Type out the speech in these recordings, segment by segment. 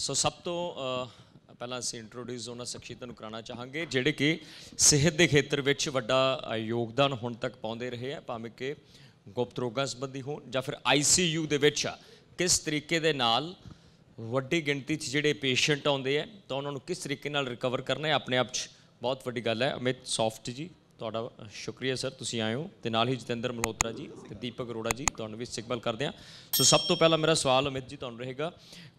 ਸੋ ਸਭ ਤੋਂ ਪਹਿਲਾਂ ਅਸੀਂ ਇੰਟਰੋਡਿਊਸ ਉਹਨਾਂ ਸ਼ਖਸੀਅਤਾਂ ਨੂੰ ਕਰਾਉਣਾ ਚਾਹਾਂਗੇ ਜਿਹੜੇ ਕਿ ਸਿਹਤ ਦੇ ਖੇਤਰ ਵਿੱਚ ਵੱਡਾ ਯੋਗਦਾਨ ਹੁਣ ਤੱਕ ਪਾਉਂਦੇ ਰਹੇ ਆ ਭਾਵੇਂ ਕਿ ਗੁਪਤ ਰੋਗਾਂ ਸੰਬੰਧੀ ਹੋਣ ਜਾਂ ਫਿਰ ਆਈਸੀਯੂ ਦੇ ਵਿੱਚ ਕਿਸ ਤਰੀਕੇ ਦੇ ਨਾਲ ਵੱਡੀ ਗਿਣਤੀ 'ਚ ਜਿਹੜੇ ਪੇਸ਼ੈਂਟ ਆਉਂਦੇ ਆ ਤਾਂ ਉਹਨਾਂ ਨੂੰ ਕਿਸ ਤਰੀਕੇ ਨਾਲ ਰਿਕਵਰ ਕਰਨਾ ਹੈ ਆਪਣੇ ਆਪ 'ਚ ਬਹੁਤ ਵੱਡੀ ਗੱਲ ਹੈ ਅਮਿਤ ਸੌਫਟ ਜੀ ਤੁਹਾਡਾ ਸ਼ੁਕਰੀਆ ਸਰ ਤੁਸੀਂ ਆਇਓ ਤੇ ਨਾਲ ਹੀ ਜਤਿੰਦਰ ਮਲਹੋਤਰਾ ਜੀ ਤੇ ਦੀਪਕ ਅਰੋੜਾ ਜੀ ਤੁਹਾਨੂੰ ਵੀ ਸਿਗਨਲ ਕਰਦੇ ਆ ਸੋ ਸਭ ਤੋਂ ਪਹਿਲਾਂ ਮੇਰਾ ਸਵਾਲ ਅਮਿਤ ਜੀ ਤੁਹਾਨੂੰ ਰਹੇਗਾ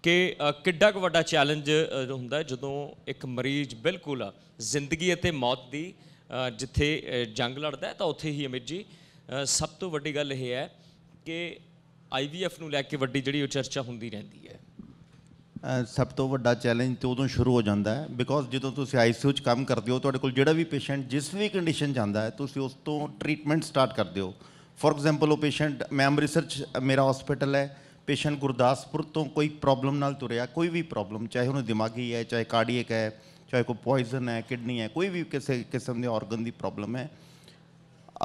ਕਿ ਕਿੱਡਾ ਕੁ ਵੱਡਾ ਚੈਲੰਜ ਹੁੰਦਾ ਜਦੋਂ ਇੱਕ ਮਰੀਜ਼ ਬਿਲਕੁਲ ਜ਼ਿੰਦਗੀ ਅਤੇ ਮੌਤ ਦੀ ਜਿੱਥੇ ਜੰਗ ਲੜਦਾ ਤਾਂ ਉੱਥੇ ਹੀ ਅਮਿਤ ਜੀ ਸਭ ਤੋਂ ਵੱਡੀ ਗੱਲ ਇਹ ਹੈ ਕਿ ਆਈਵੀਐਫ ਨੂੰ ਲੈ ਕੇ ਵੱਡੀ ਜਿਹੜੀ ਉਹ ਚਰਚਾ ਹੁੰਦੀ ਰਹਿੰਦੀ ਹੈ ਸਭ ਤੋਂ ਵੱਡਾ ਚੈਲੰਜ ਤੇ ਉਦੋਂ ਸ਼ੁਰੂ ਹੋ ਜਾਂਦਾ ਹੈ ਬਿਕੋਜ਼ ਜਦੋਂ ਤੁਸੀਂ ਆਈਸੀਯੂ 'ਚ ਕੰਮ ਕਰਦੇ ਹੋ ਤੁਹਾਡੇ ਕੋਲ ਜਿਹੜਾ ਵੀ ਪੇਸ਼ੈਂਟ ਜਿਸ ਵੀ ਕੰਡੀਸ਼ਨ ਜਾਂਦਾ ਹੈ ਤੁਸੀਂ ਉਸ ਤੋਂ ਟ੍ਰੀਟਮੈਂਟ ਸਟਾਰਟ ਕਰਦੇ ਹੋ ਫੋਰ ਐਗਜ਼ਾਮਪਲ ਉਹ ਪੇਸ਼ੈਂਟ ਮੈਂ ਅੰਮ੍ਰਿਤਸਰ 'ਚ ਮੇਰਾ ਹਸਪੀਟਲ ਹੈ ਪੇਸ਼ੈਂਟ ਗੁਰਦਾਸਪੁਰ ਤੋਂ ਕੋਈ ਪ੍ਰੋਬਲਮ ਨਾਲ ਤੁਰਿਆ ਕੋਈ ਵੀ ਪ੍ਰੋਬਲਮ ਚਾਹੇ ਉਹਨੂੰ ਦਿਮਾਗੀ ਹੈ ਚਾਹੇ ਕਾਰਡੀਅਕ ਹੈ ਚਾਹੇ ਕੋਈ ਪੋਇਜ਼ਨ ਹੈ ਕਿਡਨੀ ਹੈ ਕੋਈ ਵੀ ਕਿਸੇ ਕਿਸਮ ਦੇ ਆਰਗਨ ਦੀ ਪ੍ਰੋਬਲਮ ਹੈ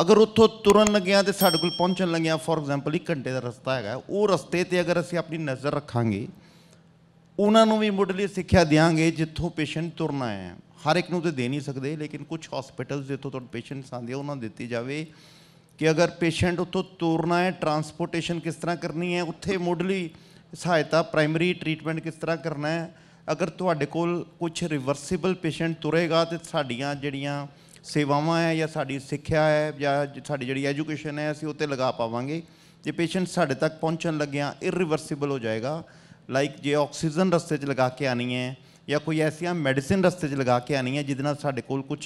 ਅਗਰ ਉੱਥੋਂ ਤੁਰਨ ਲੱਗਿਆ ਤੇ ਸਾਡੇ ਕੋਲ ਪਹੁੰਚਣ ਲੱਗਿਆ ਫੋਰ ਐਗਜ਼ਾਮਪਲ 1 ਘੰਟੇ ਦਾ ਰਸਤਾ ਹੈਗਾ ਉਹ ਰਸਤੇ ਤੇ ਅਗਰ ਅਸੀਂ ਆਪਣੀ ਨਜ਼ਰ ਰੱਖਾਂਗੇ ਉਹਨਾਂ ਨੂੰ ਵੀ ਮੁੱਢਲੀ ਸਿੱਖਿਆ ਦੇਾਂਗੇ ਜਿੱਥੋਂ ਪੇਸ਼ੈਂਟ ਤੁਰਨਾ ਹੈ ਹਰ ਇੱਕ ਨੂੰ ਤੇ ਦੇ ਨਹੀਂ ਸਕਦੇ ਲੇਕਿਨ ਕੁਝ ਹਸਪੀਟਲਸ ਜਿੱਥੋਂ ਤੁਹਾਡੇ ਪੇਸ਼ੈਂਟਸ ਆਂਦੇ ਉਹਨਾਂ ਦਿੱਤੀ ਜਾਵੇ ਕਿ ਅਗਰ ਪੇਸ਼ੈਂਟ ਉੱਥੋਂ ਤੁਰਨਾ ਹੈ ਟਰਾਂਸਪੋਰਟੇਸ਼ਨ ਕਿਸ ਤਰ੍ਹਾਂ ਕਰਨੀ ਹੈ ਉੱਥੇ ਮੁੱਢਲੀ ਸਹਾਇਤਾ ਪ੍ਰਾਇਮਰੀ ਟ੍ਰੀਟਮੈਂਟ ਕਿਸ ਤਰ੍ਹਾਂ ਕਰਨਾ ਹੈ ਅਗਰ ਤੁਹਾਡੇ ਕੋਲ ਕੁਝ ਰਿਵਰਸੀਬਲ ਪੇਸ਼ੈਂਟ ਤੁਰੇਗਾ ਤੇ ਸਾਡੀਆਂ ਜਿਹੜੀਆਂ ਸੇਵਾਵਾਂ ਹੈ ਜਾਂ ਸਾਡੀ ਸਿੱਖਿਆ ਹੈ ਜਾਂ ਸਾਡੀ ਜਿਹੜੀ ਐਜੂਕੇਸ਼ਨ ਹੈ ਅਸੀਂ ਉੱਤੇ ਲਗਾ ਪਾਵਾਂਗੇ ਜੇ ਪੇਸ਼ੈਂਟ ਸਾਡੇ ਤੱਕ ਪਹੁੰਚਣ ਲੱਗਿਆ ਇਰਰਿਵਰਸੀਬਲ ਹੋ ਜਾਏਗਾ ਲਾਈਕ ਜੇ ਆਕਸੀਜਨ ਰਸਤੇ 'ਚ ਲਗਾ ਕੇ ਆਣੀ ਹੈ ਜਾਂ ਕੋਈ ਐਸੀਆਂ ਮੈਡੀਸਿਨ ਰਸਤੇ 'ਚ ਲਗਾ ਕੇ ਆਣੀ ਹੈ ਜਿਹਦੇ ਨਾਲ ਸਾਡੇ ਕੋਲ ਕੁਝ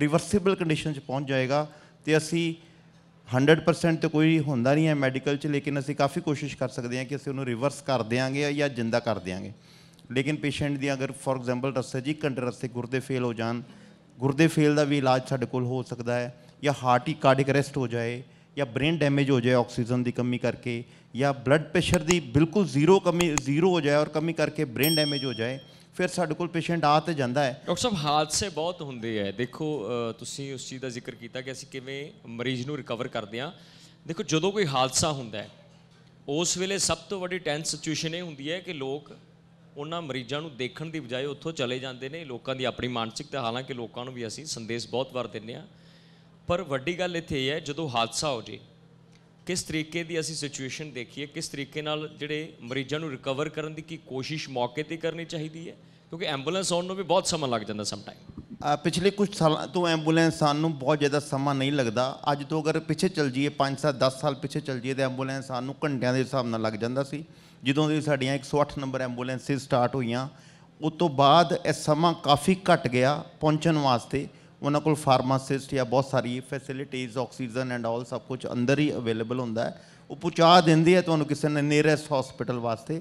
ਰਿਵਰਸੀਬਲ ਕੰਡੀਸ਼ਨ 'ਚ ਪਹੁੰਚ ਜਾਏਗਾ ਤੇ ਅਸੀਂ 100% ਤੇ ਕੋਈ ਹੁੰਦਾ ਨਹੀਂ ਹੈ ਮੈਡੀਕਲ 'ਚ ਲੇਕਿਨ ਅਸੀਂ ਕਾਫੀ ਕੋਸ਼ਿਸ਼ ਕਰ ਸਕਦੇ ਹਾਂ ਕਿ ਅਸੀਂ ਉਹਨੂੰ ਰਿਵਰਸ ਕਰ ਦੇਾਂਗੇ ਜਾਂ ਜਿੰਦਾ ਕਰ ਦੇਾਂਗੇ ਲੇਕਿਨ ਪੇਸ਼ੈਂਟ ਦੀ ਅਗਰ ਫੋਰ ਐਗਜ਼ਾਮਪਲ ਰਸਤੇ 'ਚ 1 ਰਸਤੇ ਗੁਰਦੇ ਫੇਲ ਹੋ ਜਾਣ ਗੁਰਦੇ ਫੇਲ ਦਾ ਵੀ ਇਲਾਜ ਸਾਡੇ ਕੋਲ ਹੋ ਸਕਦਾ ਹੈ ਜਾਂ ਹਾਰਟ ਹੀ ਕਾਰਡਿਕ ਅਰੈਸਟ ਹੋ ਜਾਏ ਜਾਂ ਬ੍ਰੇਨ ਡੈਮੇਜ ਹੋ ਜਾਏ ਆਕਸੀਜਨ ਦੀ ਕਮੀ ਕਰਕੇ ਜਾਂ ਬਲੱਡ ਪ੍ਰੈਸ਼ਰ ਦੀ ਬਿਲਕੁਲ ਜ਼ੀਰੋ ਕਮੀ ਜ਼ੀਰੋ ਹੋ ਜਾਏ ਔਰ ਕਮੀ ਕਰਕੇ ਬ੍ਰੇਨ ਡੈਮੇਜ ਹੋ ਜਾਏ ਫਿਰ ਸਾਡੇ ਕੋਲ ਪੇਸ਼ੈਂਟ ਆ ਤੇ ਜਾਂਦਾ ਹੈ ਡਾਕਟਰ ਸਾਹਿਬ ਹਾਦਸੇ ਬਹੁਤ ਹੁੰਦੇ ਆ ਦੇਖੋ ਤੁਸੀਂ ਉਸ ਚੀਜ਼ ਦਾ ਜ਼ਿਕਰ ਕੀਤਾ ਕਿ ਅਸੀਂ ਕਿਵੇਂ ਮਰੀਜ਼ ਨੂੰ ਰਿਕਵਰ ਕਰਦੇ ਆ ਦੇਖੋ ਜਦੋਂ ਕੋਈ ਹਾਦਸਾ ਹੁੰਦਾ ਹੈ ਉਸ ਵੇਲੇ ਸਭ ਤੋਂ ਵੱਡੀ ਟੈਂਸ ਸਿਚੁਏਸ਼ਨ ਇਹ ਹੁੰਦੀ ਹੈ ਕਿ ਲੋਕ ਉਹਨਾਂ ਮਰੀਜ਼ਾਂ ਨੂੰ ਦੇਖਣ ਦੀ ਬਜਾਏ ਉੱਥੋਂ ਚਲੇ ਜਾਂਦੇ ਨੇ ਲੋਕਾਂ ਦੀ ਆਪਣੀ ਮਾਨਸਿਕਤਾ ਹਾਲਾਂਕਿ ਲੋਕਾਂ ਨੂੰ ਵੀ ਅਸੀਂ ਸੰਦੇਸ਼ ਬਹੁਤ ਵਾਰ ਦਿੰਨੇ ਆ ਪਰ ਵੱਡੀ ਗੱਲ ਇੱਥੇ ਇਹ ਹੈ ਜਦੋਂ ਹਾਦਸਾ ਹੋ ਜੇ ਕਿਸ ਤਰੀਕੇ ਦੀ ਅਸੀਂ ਸਿਚੁਏਸ਼ਨ ਦੇਖੀਏ ਕਿਸ ਤਰੀਕੇ ਨਾਲ ਜਿਹੜੇ ਮਰੀਜ਼ਾਂ ਨੂੰ ਰਿਕਵਰ ਕਰਨ ਦੀ ਕੀ ਕੋਸ਼ਿਸ਼ ਮੌਕੇ ਤੇ ਕਰਨੀ ਚਾਹੀਦੀ ਹੈ ਕਿਉਂਕਿ ਐਂਬੂਲੈਂਸ ਆਉਣ ਨੂੰ ਵੀ ਬਹੁਤ ਸਮਾਂ ਲੱਗ ਜਾਂਦਾ ਸਮ ਟਾਈਮ ਪਿਛਲੇ ਕੁਝ ਸਾਲਾਂ ਤੋਂ ਐਂਬੂਲੈਂਸ ਆਉਣ ਨੂੰ ਬਹੁਤ ਜ਼ਿਆਦਾ ਸਮਾਂ ਨਹੀਂ ਲੱਗਦਾ ਅੱਜ ਤੋਂ ਅਗਰ ਪਿੱਛੇ ਚੱਲ ਜਾਈਏ 5 7 10 ਸਾਲ ਪਿੱਛੇ ਚੱਲ ਜਾਈਏ ਤੇ ਐਂਬੂਲੈਂਸ ਆਉਣ ਨੂੰ ਘੰਟਿਆਂ ਦੇ ਹਿਸਾਬ ਨਾਲ ਲੱਗ ਜਾਂਦਾ ਸੀ ਜਦੋਂ ਦੀ ਸਾਡੀਆਂ 108 ਨੰਬਰ ਐਂਬੂਲੈਂਸਿਸ ਸਟਾਰਟ ਹੋਈਆਂ ਉਸ ਤੋਂ ਬਾਅਦ ਇਹ ਸਮਾਂ ਕਾਫੀ ਘਟ ਗਿਆ ਪਹੁੰਚਣ ਵਾਸਤੇ ਉਹਨਾਂ ਕੋਲ ਫਾਰਮਾਸਿਸਟ ਜਾਂ ਬਹੁਤ ਸਾਰੀ ਫੈਸਿਲਿਟੀਜ਼ ਆਕਸੀਜਨ ਐਂਡ ਆਲ ਸਭ ਕੁਝ ਅੰਦਰ ਹੀ ਅਵੇਲੇਬਲ ਹੁੰਦਾ ਹੈ ਉਹ ਪਹੁੰਚਾ ਦਿੰਦੇ ਆ ਤੁਹਾਨੂੰ ਕਿਸੇ ਨੇ ਨੀਅਰੈਸਟ ਹਸਪੀਟਲ ਵਾਸਤੇ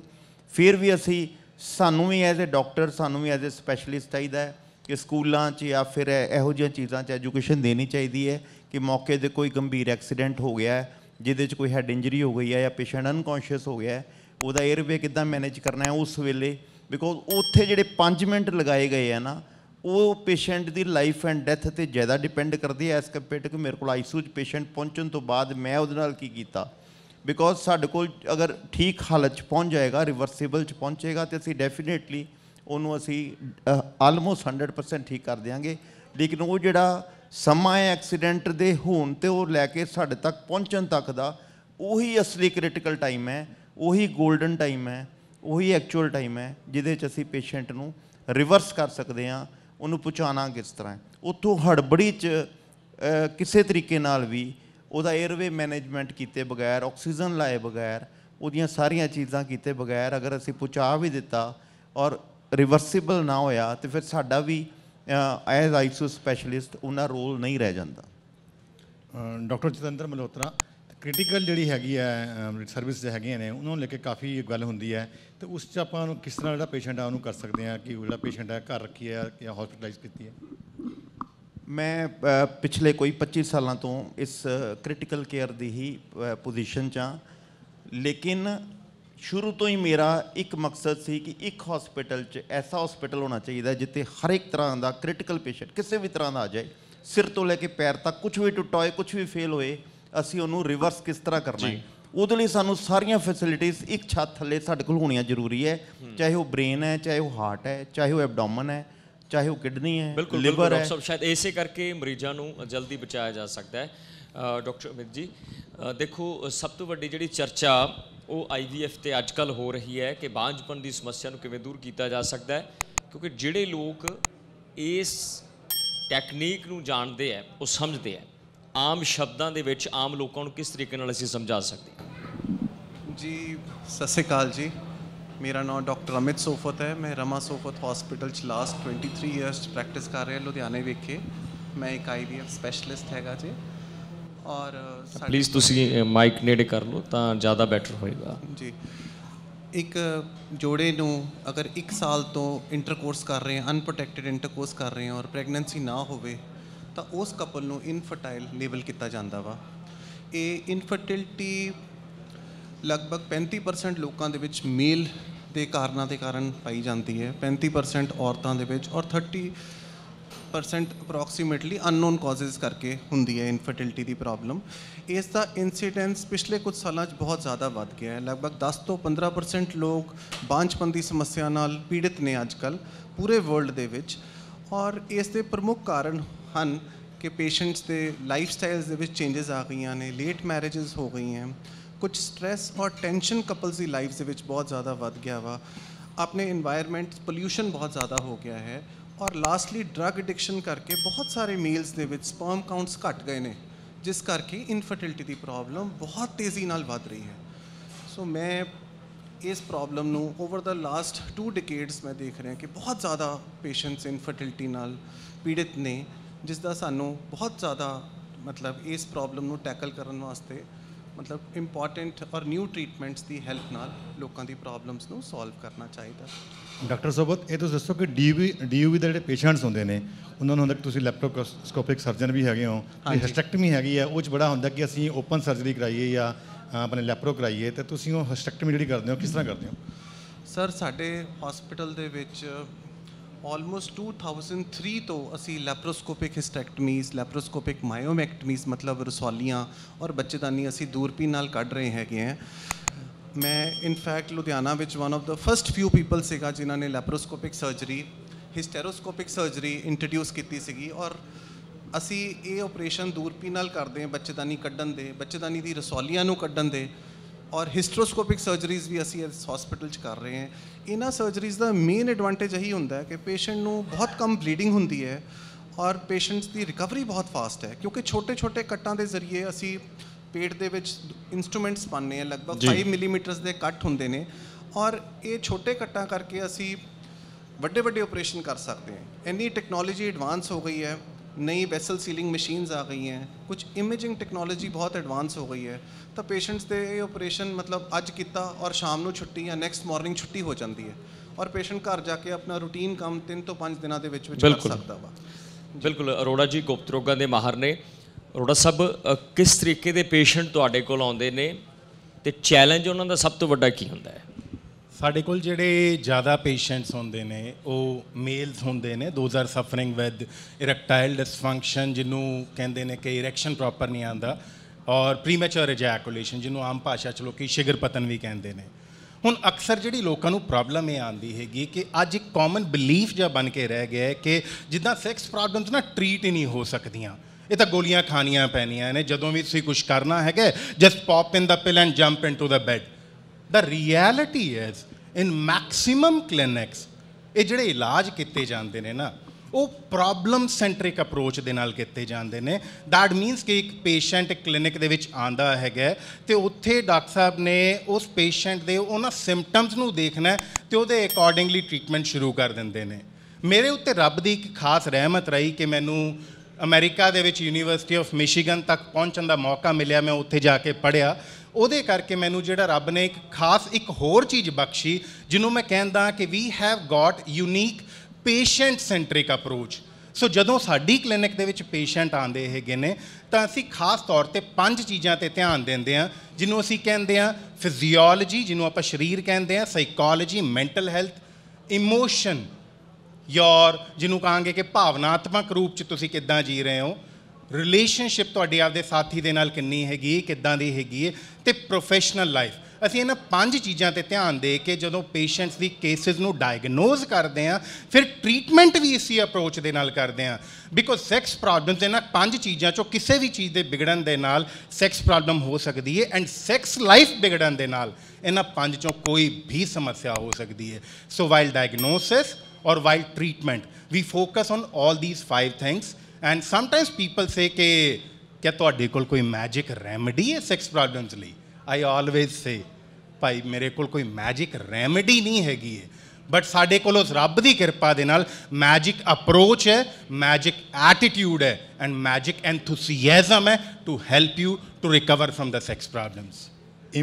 ਫਿਰ ਵੀ ਅਸੀਂ ਸਾਨੂੰ ਵੀ ਐਜ਼ ਅ ਡਾਕਟਰ ਸਾਨੂੰ ਵੀ ਐਜ਼ ਅ ਸਪੈਸ਼ਲਿਸਟ ਚਾਹੀਦਾ ਹੈ ਕਿ ਸਕੂਲਾਂ 'ਚ ਜਾਂ ਫਿਰ ਇਹੋ ਜਿਹੀਆਂ ਚੀਜ਼ਾਂ 'ਚ ਐਜੂਕੇਸ਼ਨ ਦੇਣੀ ਚਾਹੀਦੀ ਹੈ ਕਿ ਮੌਕੇ 'ਤੇ ਕੋਈ ਗੰਭੀਰ ਐਕਸੀਡੈਂਟ ਹੋ ਗਿਆ ਹੈ ਜਿਹਦੇ 'ਚ ਕੋਈ ਹੈਡ ਇੰਜਰੀ ਹੋ ਗਈ ਹੈ ਜਾਂ ਪੇਸ਼ੈਂਟ ਅਨਕੌਂਸ਼ੀਅਸ ਹੋ ਗਿਆ ਹੈ ਉਹਦਾ 에ਅਰਵੇ ਕਿੱਦਾਂ ਮੈਨੇਜ ਕਰਨਾ ਹੈ ਉਸ ਵੇਲੇ ਬਿਕੋਜ਼ ਉੱਥੇ ਜਿਹੜੇ 5 ਮਿੰਟ ਲਗਾਏ ਗਏ ਆ ਨਾ ਉਹ ਪੇਸ਼ੈਂਟ ਦੀ ਲਾਈਫ ਐਂਡ ਡੈਥ ਤੇ ਜ਼ਿਆਦਾ ਡਿਪੈਂਡ ਕਰਦੀ ਐ ਐਸ ਕੰਪੇਅਰ ਟੂ ਮੇਰੇ ਕੋਲ ਆਈਸੂ 'ਚ ਪੇਸ਼ੈਂਟ ਪਹੁੰਚਣ ਤੋਂ ਬਾਅਦ ਮੈਂ ਉਹਦੇ ਨਾਲ ਕੀ ਕੀਤਾ ਬਿਕੋਜ਼ ਸਾਡੇ ਕੋਲ ਅਗਰ ਠੀਕ ਹਾਲਤ 'ਚ ਪਹੁੰਚ ਜਾਏਗਾ ਰਿਵਰਸੀਬਲ 'ਚ ਪਹੁੰਚੇਗਾ ਤੇ ਅਸੀਂ ਡੈਫੀਨੇਟਲੀ ਉਹਨੂੰ ਅਸੀਂ ਆਲਮੋਸਟ 100% ਠੀਕ ਕਰ ਦੇਾਂਗੇ ਲੇਕਿਨ ਉਹ ਜਿਹੜਾ ਸਮਾਂ ਹੈ ਐਕਸੀਡੈਂਟ ਦੇ ਹੋਣ ਤੇ ਉਹ ਲੈ ਕੇ ਸਾਡੇ ਤੱਕ ਪਹੁੰਚਣ ਤੱਕ ਦਾ ਉਹੀ ਅਸਲੀ ਕ੍ਰਿਟੀਕਲ ਟਾਈਮ ਹੈ ਉਹੀ 골ਡਨ ਟਾਈਮ ਹੈ ਉਹੀ ਐਕਚੁਅਲ ਟਾਈਮ ਹੈ ਜਿਹਦੇ 'ਚ ਅਸੀਂ ਪੇਸ਼ੈਂਟ ਨੂੰ ਰਿਵਰਸ ਕਰ ਸਕਦੇ ਹਾਂ ਉਹਨੂੰ ਪਹੁੰਚਾਣਾ ਕਿਸ ਤਰ੍ਹਾਂ ਉਥੋਂ ਹੜਬੜੀ 'ਚ ਕਿਸੇ ਤਰੀਕੇ ਨਾਲ ਵੀ ਉਹਦਾ 에ਅਰਵੇ ਮੈਨੇਜਮੈਂਟ ਕੀਤੇ ਬਗੈਰ ਆਕਸੀਜਨ ਲਾਏ ਬਗੈਰ ਉਹਦੀਆਂ ਸਾਰੀਆਂ ਚੀਜ਼ਾਂ ਕੀਤੇ ਬਗੈਰ ਅਗਰ ਅਸੀਂ ਪਹੁੰਚਾ ਵੀ ਦਿੱਤਾ ਔਰ ਰਿਵਰਸੀਬਲ ਨਾ ਹੋਇਆ ਤੇ ਫਿਰ ਸਾਡਾ ਵੀ ਐਜ਼ ਆਈਸੋ ਸਪੈਸ਼ਲਿਸਟ ਉਹਨਾਂ ਰੋਲ ਨਹੀਂ ਰਹਿ ਜਾਂਦਾ ਡਾਕਟਰ ਜਤਿੰਦਰ ਮਲਹੋਤਰਾ ਕ੍ਰਿਟੀਕਲ ਜਿਹੜੀ ਹੈਗੀ ਹੈ ਸਰਵਿਸ ਦੇ ਹੈਗੀਆਂ ਨੇ ਉਹਨਾਂ ਨੂੰ ਲੈ ਕੇ ਕਾਫੀ ਗੱਲ ਹੁੰਦੀ ਹੈ ਤੇ ਉਸ 'ਚ ਆਪਾਂ ਨੂੰ ਕਿਸ ਤਰ੍ਹਾਂ ਜਿਹੜਾ ਪੇਸ਼ੈਂਟ ਆ ਉਹਨੂੰ ਕਰ ਸਕਦੇ ਆ ਕਿ ਜਿਹੜਾ ਪੇਸ਼ੈਂਟ ਹੈ ਘਰ ਰੱਖੀ ਜਾਂ ਹਸਪੀਟਲਾਈਜ਼ ਕੀਤੀ ਹੈ ਮੈਂ ਪਿਛਲੇ ਕੋਈ 25 ਸਾਲਾਂ ਤੋਂ ਇਸ ਕ੍ਰਿਟੀਕਲ ਕੇਅਰ ਦੀ ਹੀ ਪੋਜੀਸ਼ਨ 'ਚ ਆ ਲੇਕਿਨ ਸ਼ੁਰੂ ਤੋਂ ਹੀ ਮੇਰਾ ਇੱਕ ਮਕਸਦ ਸੀ ਕਿ ਇੱਕ ਹਸਪੀਟਲ 'ਚ ਐਸਾ ਹਸਪੀਟਲ ਹੋਣਾ ਚਾਹੀਦਾ ਜਿੱਥੇ ਹਰ ਇੱਕ ਤਰ੍ਹਾਂ ਦਾ ਕ੍ਰਿਟੀਕਲ ਪੇਸ਼ੈਂਟ ਕਿਸੇ ਵੀ ਤਰ੍ਹਾਂ ਦਾ ਆ ਜਾਏ ਸਿਰ ਤੋਂ ਲੈ ਕੇ ਪੈਰ ਤੱਕ ਕੁਝ ਵੀ ਟੁੱਟਾ ਹੋਏ ਕੁਝ ਵੀ ਫੇਲ ਹੋਏ ਅਸੀਂ ਉਹਨੂੰ ਰਿਵਰਸ ਕਿਸ ਤਰ੍ਹਾਂ ਕਰਨਾ ਹੈ ਉਹਦੇ ਲਈ ਸਾਨੂੰ ਸਾਰੀਆਂ ਫੈਸਿਲਿਟੀਆਂ ਇੱਕ ਛੱਤ ਥੱਲੇ ਸਾਡੇ ਕੋਲ ਹੋਣੀਆਂ ਜ਼ਰੂਰੀ ਹੈ ਚਾਹੇ ਉਹ ਬ੍ਰੇਨ ਹੈ ਚਾਹੇ ਉਹ ਹਾਰਟ ਹੈ ਚਾਹੇ ਉਹ ਐਬਡੋਮਨ ਹੈ ਚਾਹੇ ਉਹ ਕਿਡਨੀ ਹੈ ਲਿਵਰ ਹੈ ਸਭ ਸ਼ਾਇਦ ਇਸੇ ਕਰਕੇ ਮਰੀਜ਼ਾਂ ਨੂੰ ਜਲਦੀ ਬਚਾਇਆ ਜਾ ਸਕਦਾ ਹੈ ਡਾਕਟਰ ਅਮਿਤ ਜੀ ਦੇਖੋ ਸਭ ਤੋਂ ਵੱਡੀ ਜਿਹੜੀ ਚਰਚਾ ਉਹ ਆਈਵੀਐਫ ਤੇ ਅੱਜਕੱਲ ਹੋ ਰਹੀ ਹੈ ਕਿ ਬਾਂਝਪਨ ਦੀ ਸਮੱਸਿਆ ਨੂੰ ਕਿਵੇਂ ਦੂਰ ਕੀਤਾ ਜਾ ਸਕਦਾ ਹੈ ਕਿਉਂਕਿ ਜਿਹੜੇ ਲੋਕ ਇਸ ਟੈਕਨੀਕ ਨੂੰ ਜਾਣਦੇ ਆ ਉਹ ਸਮਝਦੇ ਆ ਆਮ ਸ਼ਬਦਾਂ ਦੇ ਵਿੱਚ ਆਮ ਲੋਕਾਂ ਨੂੰ ਕਿਸ ਤਰੀਕੇ ਨਾਲ ਅਸੀਂ ਸਮਝਾ ਸਕਦੇ ਜੀ ਸਤਿ ਸ਼੍ਰੀ ਅਕਾਲ ਜੀ ਮੇਰਾ ਨਾਮ ਡਾਕਟਰ ਅਮਿਤ ਸੋਫਤ ਹੈ ਮੈਂ ਰਮਾ ਸੋਫਤ ਹਸਪੀਟਲ ਚ ਲਾਸਟ 23 ਇਅਰਸ ਪ੍ਰੈਕਟਿਸ ਕਰ ਰਿਹਾ ਲੁਧਿਆਣੇ ਵਿਖੇ ਮੈਂ ਇੱਕ ਆਈਵੀਐਫ ਸਪੈਸ਼ਲਿਸਟ ਹੈਗਾ ਜੀ ਔਰ ਪਲੀਜ਼ ਤੁਸੀਂ ਮਾਈਕ ਨੇੜੇ ਕਰ ਲਓ ਤਾਂ ਜ਼ਿਆਦਾ ਬੈਟਰ ਹੋਏਗਾ ਜੀ ਇੱਕ ਜੋੜੇ ਨੂੰ ਅਗਰ 1 ਸਾਲ ਤੋਂ ਇੰਟਰਕੋਰਸ ਕਰ ਰਹੇ ਹਨ ਅਨਪ੍ਰੋਟੈਕਟਿਡ ਇੰਟਰਕੋਰਸ ਕਰ ਰਹੇ ਹਨ ਔਰ ਪ੍ਰੈਗਨੈਂਸੀ ਨਾ ਹੋਵੇ ਤਾਂ ਉਸ ਕਪਲ ਨੂੰ ਇਨਫਰਟਾਈਲ ਲੇਬਲ ਕੀਤਾ ਜਾਂਦਾ ਵਾ ਇਹ ਇਨਫਰਟਿਲਟੀ ਲਗਭਗ 35% ਲੋਕਾਂ ਦੇ ਵਿੱਚ ਮੇਲ ਦੇ ਕਾਰਨਾਂ ਦੇ ਕਾਰਨ ਪਾਈ ਜਾਂਦੀ ਹੈ 35% ਔਰਤਾਂ ਦੇ ਵਿੱਚ ਔਰ 30% ਅਪਰੋਕਸੀਮੇਟਲੀ ਅਨਨੋਨ ਕਾਜ਼ਸ ਕਰਕੇ ਹੁੰਦੀ ਹੈ ਇਨਫਰਟਿਲਟੀ ਦੀ ਪ੍ਰੋਬਲਮ ਇਸ ਦਾ ਇਨਸੀਡੈਂਸ ਪਿਛਲੇ ਕੁਝ ਸਾਲਾਂ 'ਚ ਬਹੁਤ ਜ਼ਿਆਦਾ ਵੱਧ ਗਿਆ ਹੈ ਲਗਭਗ 10 ਤੋਂ 15% ਲੋਕ ਬਾਂਝਪਨ ਦੀ ਸਮੱਸਿਆ ਨਾਲ ਪੀੜਿਤ ਨੇ ਅੱਜਕੱਲ ਪੂਰੇ ਵਰਲਡ ਦੇ ਵਿੱਚ ਔਰ ਇਸ ਦੇ ਪ੍ਰਮੁੱਖ ਕਾਰਨ ਹਨ ਕਿ ਪੇਸ਼ੈਂਟਸ ਦੇ ਲਾਈਫ ਸਟਾਈਲਸ ਦੇ ਵਿੱਚ ਚੇਂजेस ਆ ਗਈਆਂ ਨੇ ਲੇਟ ਮੈਰਿਜਸ ਹੋ ਗਈਆਂ ਕੁਝ ਸਟ्रेस ਔਰ ਟੈਨਸ਼ਨ ਕਪਲਸ ਦੀ ਲਾਈਫਸ ਦੇ ਵਿੱਚ ਬਹੁਤ ਜ਼ਿਆਦਾ ਵੱਧ ਗਿਆ ਵਾ ਆਪਣੇ এনवायरमेंट ਪੋਲੂਸ਼ਨ ਬਹੁਤ ਜ਼ਿਆਦਾ ਹੋ ਗਿਆ ਹੈ ਔਰ ਲਾਸਟਲੀ ਡਰੱਗ ਐਡਿਕਸ਼ਨ ਕਰਕੇ ਬਹੁਤ ਸਾਰੇ ਮੇਲਸ ਦੇ ਵਿੱਚ ਸਪਰਮ ਕਾਊਂਟਸ ਘਟ ਗਏ ਨੇ ਜਿਸ ਕਰਕੇ ਇਨਫਰਟਿਲਿਟੀ ਦੀ ਪ੍ਰੋਬਲਮ ਬਹੁਤ ਤੇਜ਼ੀ ਨਾਲ ਵੱਧ ਰਹੀ ਹੈ ਸੋ ਮੈਂ ਇਸ ਪ੍ਰੋਬਲਮ ਨੂੰ ਓਵਰ ਦਾ ਲਾਸਟ 2 ਡਿਕੇਡਸ ਮੈਂ ਦੇਖ ਰਿਹਾ ਕਿ ਬਹੁਤ ਜ਼ਿਆਦਾ ਪੇਸ਼ੈਂਟਸ ਇਨਫਰਟਿਲਿਟੀ ਨਾਲ ਪੀੜਿਤ ਨੇ ਜਿਸ ਦਾ ਸਾਨੂੰ ਬਹੁਤ ਜ਼ਿਆਦਾ ਮਤਲਬ ਇਸ ਪ੍ਰੋਬਲਮ ਨੂੰ ਟੈਕਲ ਕਰਨ ਵਾਸਤੇ ਮਤਲਬ ਇੰਪੋਰਟੈਂਟ ਔਰ ਨਿਊ ਟ੍ਰੀਟਮੈਂਟਸ ਦੀ ਹੈਲਪ ਨਾਲ ਲੋਕਾਂ ਦੀ ਪ੍ਰੋਬਲਮਸ ਨੂੰ ਸੋਲਵ ਕਰਨਾ ਚਾਹੀਦਾ ਡਾਕਟਰ ਸੋਬਤ ਇਹ ਤੁਸੀਂ ਦੱਸੋ ਕਿ ਡੀਵੀ ਡੀਯੂਵੀ ਦੇ ਜਿਹੜੇ ਪੇਸ਼ੈਂਟਸ ਹੁੰਦੇ ਨੇ ਉਹਨਾਂ ਨੂੰ ਅੰਦਰ ਤੁਸੀਂ ਲੈਪਟੋਸਕੋਪਿਕ ਸਰਜਨ ਵੀ ਹੈਗੇ ਹੋ ਤੇ ਹਿਸਟੈਕਟਮੀ ਹੈਗੀ ਆ ਉਹ ਚ ਬੜਾ ਹੁੰਦਾ ਕਿ ਅਸੀਂ ਓਪਨ ਸਰਜਰੀ ਕਰਾਈਏ ਜਾਂ ਆਪਣੇ ਲੈਪਰੋ ਕਰਾਈਏ ਤੇ ਤੁਸੀਂ ਉਹ ਹਿਸਟੈਕਟਮੀ ਜਿਹੜੀ ਕਰਦੇ ਹੋ ਕਿਸ ਤਰ੍ਹਾਂ ਕਰਦੇ ਹੋ ਸਰ ਸਾਡੇ ਹਸਪੀਟਲ ਦੇ ਵਿੱਚ ਆਲਮੋਸਟ 2003 ਤੋਂ ਅਸੀਂ ਲੈਪਰੋਸਕੋਪਿਕ ਹਿਸਟੈਕਟਮੀਜ਼ ਲੈਪਰੋਸਕੋਪਿਕ ਮਾਇਓਮੈਕਟਮੀਜ਼ ਮਤਲਬ ਰਸੌਲੀਆਂ ਔਰ ਬੱਚੇਦਾਨੀ ਅਸੀਂ ਦੂਰਪੀਨ ਨਾਲ ਕੱਢ ਰਹੇ ਹੈਗੇ ਆ ਮੈਂ ਇਨਫੈਕਟ ਲੁਧਿਆਣਾ ਵਿੱਚ one of the first few people ਸੀਗਾ ਜਿਨ੍ਹਾਂ ਨੇ laparoscopic surgery hysteroscopic surgery introduce ਕੀਤੀ ਸੀਗੀ ਔਰ ਅਸੀਂ ਇਹ ਆਪਰੇਸ਼ਨ ਦੂਰਪੀਨ ਨਾਲ ਕਰਦੇ ਹਾਂ ਬੱਚੇਦਾਨੀ ਕੱਢਣ ਦੇ ਬੱਚੇਦਾਨੀ ਦੀ ਰਸੌਲੀਆਂ ਨੂੰ ਕੱਢਣ ਦੇ ਔਰ ਹਿਸਟਰੋਸਕੋਪਿਕ ਸਰਜਰੀਜ਼ ਵੀ ਅਸੀਂ ਇਸ ਹਸਪੀਟਲ 'ਚ ਕਰ ਰਹੇ ਹਾਂ ਇਹਨਾਂ ਸਰਜਰੀਜ਼ ਦਾ ਮੇਨ ਐਡਵਾਂਟੇਜ ਇਹੀ ਹੁੰਦਾ ਹੈ ਕਿ ਪੇਸ਼ੈਂਟ ਨੂੰ ਬਹੁਤ ਕਮ ਬਲੀਡਿੰਗ ਹੁੰਦੀ ਹੈ ਔਰ ਪੇਸ਼ੈਂਟਸ ਦੀ ਰਿਕਵਰੀ ਬਹੁਤ ਫਾਸਟ ਹੈ ਕਿਉਂਕਿ ਛੋਟੇ-ਛੋਟੇ ਕੱਟਾਂ ਦੇ ਜ਼ਰੀਏ ਅਸੀਂ ਪੇਟ ਦੇ ਵਿੱਚ ਇਨਸਟਰੂਮੈਂਟਸ ਪਾਉਂਦੇ ਹਾਂ ਲਗਭਗ 5 ਮਿਲੀਮੀਟਰਸ ਦੇ ਕੱਟ ਹੁੰਦੇ ਨੇ ਔਰ ਇਹ ਛੋਟੇ ਕੱਟਾਂ ਕਰਕੇ ਅਸੀਂ ਵੱਡੇ ਵੱਡੇ ਆਪਰੇਸ਼ਨ ਕਰ ਸਕਦੇ ਹਾਂ ਇੰਨੀ ਟੈਕਨੋਲੋਜੀ ਐਡਵਾਂਸ ਹੋ ਗਈ ਹੈ ਨਈ वेसल ਸੀਲਿੰਗ मशीन्स ਆ ਗਈਆਂ हैं ਕੁਝ ਇਮੇਜਿੰਗ ਟੈਕਨੋਲੋਜੀ ਬਹੁਤ ਐਡਵਾਂਸ ਹੋ ਗਈ ਹੈ ਤਾਂ ਪੇਸ਼ੈਂਟਸ ਦੇ ਇਹ ਆਪਰੇਸ਼ਨ ਮਤਲਬ ਅੱਜ ਕੀਤਾ ਔਰ ਸ਼ਾਮ ਨੂੰ ਛੁੱਟੀ ਜਾਂ ਨੈਕਸਟ ਮਾਰਨਿੰਗ ਛੁੱਟੀ ਹੋ ਜਾਂਦੀ ਹੈ ਔਰ ਪੇਸ਼ੈਂਟ ਘਰ ਜਾ ਕੇ ਆਪਣਾ ਰੂਟੀਨ ਕੰਮ 3 ਤੋਂ 5 ਦਿਨਾਂ ਦੇ ਵਿੱਚ ਵਿੱਚ ਕਰ ਸਕਦਾ ਵਾ ਬਿਲਕੁਲ ਅਰੋੜਾ ਜੀ ਗੁਪਤ ਰੋਗਾਂ ਦੇ ਮਾਹਰ ਨੇ ਅਰੋੜਾ ਸਭ ਕਿਸ ਤਰੀਕੇ ਦੇ ਪੇਸ਼ੈਂਟ ਤੁਹਾਡੇ ਕੋਲ ਆਉਂਦੇ ਨੇ ਤੇ ਚੈਲੰਜ ਉਹਨਾਂ ਦਾ ਸਭ ਤੋਂ ਵੱਡਾ ਕੀ ਹੁੰਦਾ ਹੈ ਸਾਡੇ ਕੋਲ ਜਿਹੜੇ ਜ਼ਿਆਦਾ ਪੇਸ਼ੈਂਟਸ ਹੁੰਦੇ ਨੇ ਉਹ ਮੇਲਸ ਹੁੰਦੇ ਨੇ those are suffering with erectile dysfunction ਜਿਹਨੂੰ ਕਹਿੰਦੇ ਨੇ ਕਿ ਇਰੈਕਸ਼ਨ ਪ੍ਰੋਪਰ ਨਹੀਂ ਆਂਦਾ ਔਰ ਪ੍ਰੀਮੈਚੁਰ ਇਜੈਕੂਲੇਸ਼ਨ ਜਿਹਨੂੰ ਆਮ ਭਾਸ਼ਾ ਚ ਲੋਕੀ ਸ਼ਿਗਰ ਪਤਨ ਵੀ ਕਹਿੰਦੇ ਨੇ ਹੁਣ ਅਕਸਰ ਜਿਹੜੀ ਲੋਕਾਂ ਨੂੰ ਪ੍ਰੋਬਲਮ ਇਹ ਆਂਦੀ ਹੈਗੀ ਕਿ ਅੱਜ ਇੱਕ ਕਾਮਨ ਬਲੀਫ ਜਾਂ ਬਣ ਕੇ ਰਹਿ ਗਿਆ ਹੈ ਕਿ ਜਿੱਦਾਂ ਸੈਕਸ ਪ੍ਰੋਬਲਮਸ ਨਾ ਟ੍ਰੀਟ ਹੀ ਨਹੀਂ ਹੋ ਸਕਦੀਆਂ ਇਹ ਤਾਂ ਗੋਲੀਆਂ ਖਾਣੀਆਂ ਪੈਣੀਆਂ ਨੇ ਜਦੋਂ ਵੀ ਤੁਸੀਂ ਕੁਝ ਕਰਨਾ ਹੈਗਾ just pop in the pill and jump into the bed the reality is in maximum clinics ਇਹ ਜਿਹੜੇ ਇਲਾਜ ਕੀਤੇ ਜਾਂਦੇ ਨੇ ਨਾ ਉਹ ਪ੍ਰੋਬਲਮ ਸੈਂਟ੍ਰਿਕ ਅਪਰੋਚ ਦੇ ਨਾਲ ਕੀਤੇ ਜਾਂਦੇ ਨੇ ਦੈਟ ਮੀਨਸ ਕਿ ਇੱਕ ਪੇਸ਼ੈਂਟ ਕਲੀਨਿਕ ਦੇ ਵਿੱਚ ਆਂਦਾ ਹੈਗਾ ਤੇ ਉੱਥੇ ਡਾਕਟਰ ਸਾਹਿਬ ਨੇ ਉਸ ਪੇਸ਼ੈਂਟ ਦੇ ਉਹਨਾਂ ਸਿੰਪਟਮਸ ਨੂੰ ਦੇਖਣਾ ਤੇ ਉਹਦੇ ਅਕੋਰਡਿੰਗਲੀ ਟ੍ਰੀਟਮੈਂਟ ਸ਼ੁਰੂ ਕਰ ਦਿੰਦੇ ਨੇ ਮੇਰੇ ਉੱਤੇ ਰੱਬ ਦੀ ਇੱਕ ਖਾਸ ਰਹਿਮਤ ਰਹੀ ਕਿ ਮੈਨੂੰ ਅਮਰੀਕਾ ਦੇ ਵਿੱਚ ਯੂਨੀਵਰਸਿਟੀ ਆਫ ਮਿਸ਼ੀਗਨ ਤੱਕ ਪਹੁੰਚਣ ਦਾ ਮੌਕਾ ਮਿਲਿਆ ਮੈਂ ਉੱਥੇ ਜਾ ਕੇ ਪੜ੍ਹਿਆ ਉਹਦੇ ਕਰਕੇ ਮੈਨੂੰ ਜਿਹੜਾ ਰੱਬ ਨੇ ਇੱਕ ਖਾਸ ਇੱਕ ਹੋਰ ਚੀਜ਼ ਬਖਸ਼ੀ ਜਿਹਨੂੰ ਮੈਂ ਕਹਿੰਦਾ ਕਿ we have got unique patient centric approach so ਜਦੋਂ ਸਾਡੀ ਕਲੀਨਿਕ ਦੇ ਵਿੱਚ ਪੇਸ਼ੈਂਟ ਆਂਦੇ ਹੈਗੇ ਨੇ ਤਾਂ ਅਸੀਂ ਖਾਸ ਤੌਰ ਤੇ ਪੰਜ ਚੀਜ਼ਾਂ ਤੇ ਧਿਆਨ ਦਿੰਦੇ ਆ ਜਿਹਨੂੰ ਅਸੀਂ ਕਹਿੰਦੇ ਆ ਫਿਜ਼ੀਓਲੋਜੀ ਜਿਹਨੂੰ ਆਪਾਂ ਸਰੀਰ ਕਹਿੰਦੇ ਆ psychology mental health emotion your ਜਿਹਨੂੰ ਕਹਾਂਗੇ ਕਿ ਭਾਵਨਾਤਮਕ ਰੂਪ 'ਚ ਤੁਸੀਂ ਕਿੱਦਾਂ ਜੀ ਰਹੇ ਹੋ ਰਿਲੇਸ਼ਨਸ਼ਿਪ ਤੁਹਾਡੀ ਆਪਦੇ ਸਾਥੀ ਦੇ ਨਾਲ ਕਿੰਨੀ ਹੈਗੀ ਕਿੱਦਾਂ ਦੀ ਹੈਗੀ ਤੇ ਪ੍ਰੋਫੈਸ਼ਨਲ ਲਾਈਫ ਅਸੀਂ ਇਹਨਾਂ ਪੰਜ ਚੀਜ਼ਾਂ ਤੇ ਧਿਆਨ ਦੇ ਕੇ ਜਦੋਂ ਪੇਸ਼ੈਂਟਸ ਦੀ ਕੇਸਿਸ ਨੂੰ ਡਾਇਗਨੋਸ ਕਰਦੇ ਆ ਫਿਰ ਟ੍ਰੀਟਮੈਂਟ ਵੀ ਇਸੇ ਅਪਰੋਚ ਦੇ ਨਾਲ ਕਰਦੇ ਆ ਬਿਕੋਜ਼ ਸੈਕਸ ਪ੍ਰੋਬਲਮਸ ਇਹਨਾਂ ਪੰਜ ਚੀਜ਼ਾਂ ਚੋਂ ਕਿਸੇ ਵੀ ਚੀਜ਼ ਦੇ ਵਿਗੜਨ ਦੇ ਨਾਲ ਸੈਕਸ ਪ੍ਰੋਬਲਮ ਹੋ ਸਕਦੀ ਹੈ ਐਂਡ ਸੈਕਸ ਲਾਈਫ ਵਿਗੜਨ ਦੇ ਨਾਲ ਇਹਨਾਂ ਪੰਜ ਚੋਂ ਕੋਈ ਵੀ ਸਮੱਸਿਆ ਹੋ ਸਕਦੀ ਹੈ ਸੋ ਵਾਈਲ ਡਾਇਗਨੋਸਿਸ ਔਰ while treatment we focus on all these five things and sometimes people say ਕਿ ਕਿ ਤੁਹਾਡੇ ਕੋਲ ਕੋਈ ਮੈਜਿਕ ਰੈਮਡੀ ਹੈ ਸੈਕਸ ਪ੍ਰੋਬਲਮਸ ਲਈ ਆਈ ਆਲਵੇਜ਼ ਸੇ ਭਾਈ ਮੇਰੇ ਕੋਲ ਕੋਈ ਮੈਜਿਕ ਰੈਮਡੀ ਨਹੀਂ ਹੈਗੀ ਹੈ ਬਟ ਸਾਡੇ ਕੋਲ ਉਸ ਰੱਬ ਦੀ ਕਿਰਪਾ ਦੇ ਨਾਲ ਮੈਜਿਕ ਅਪਰੋਚ ਹੈ ਮੈਜਿਕ ਐਟੀਟਿਊਡ ਹੈ ਐਂਡ ਮੈਜਿਕ ਐਂਥੂਸੀਆਜ਼ਮ ਹੈ to help you to recover from the sex problems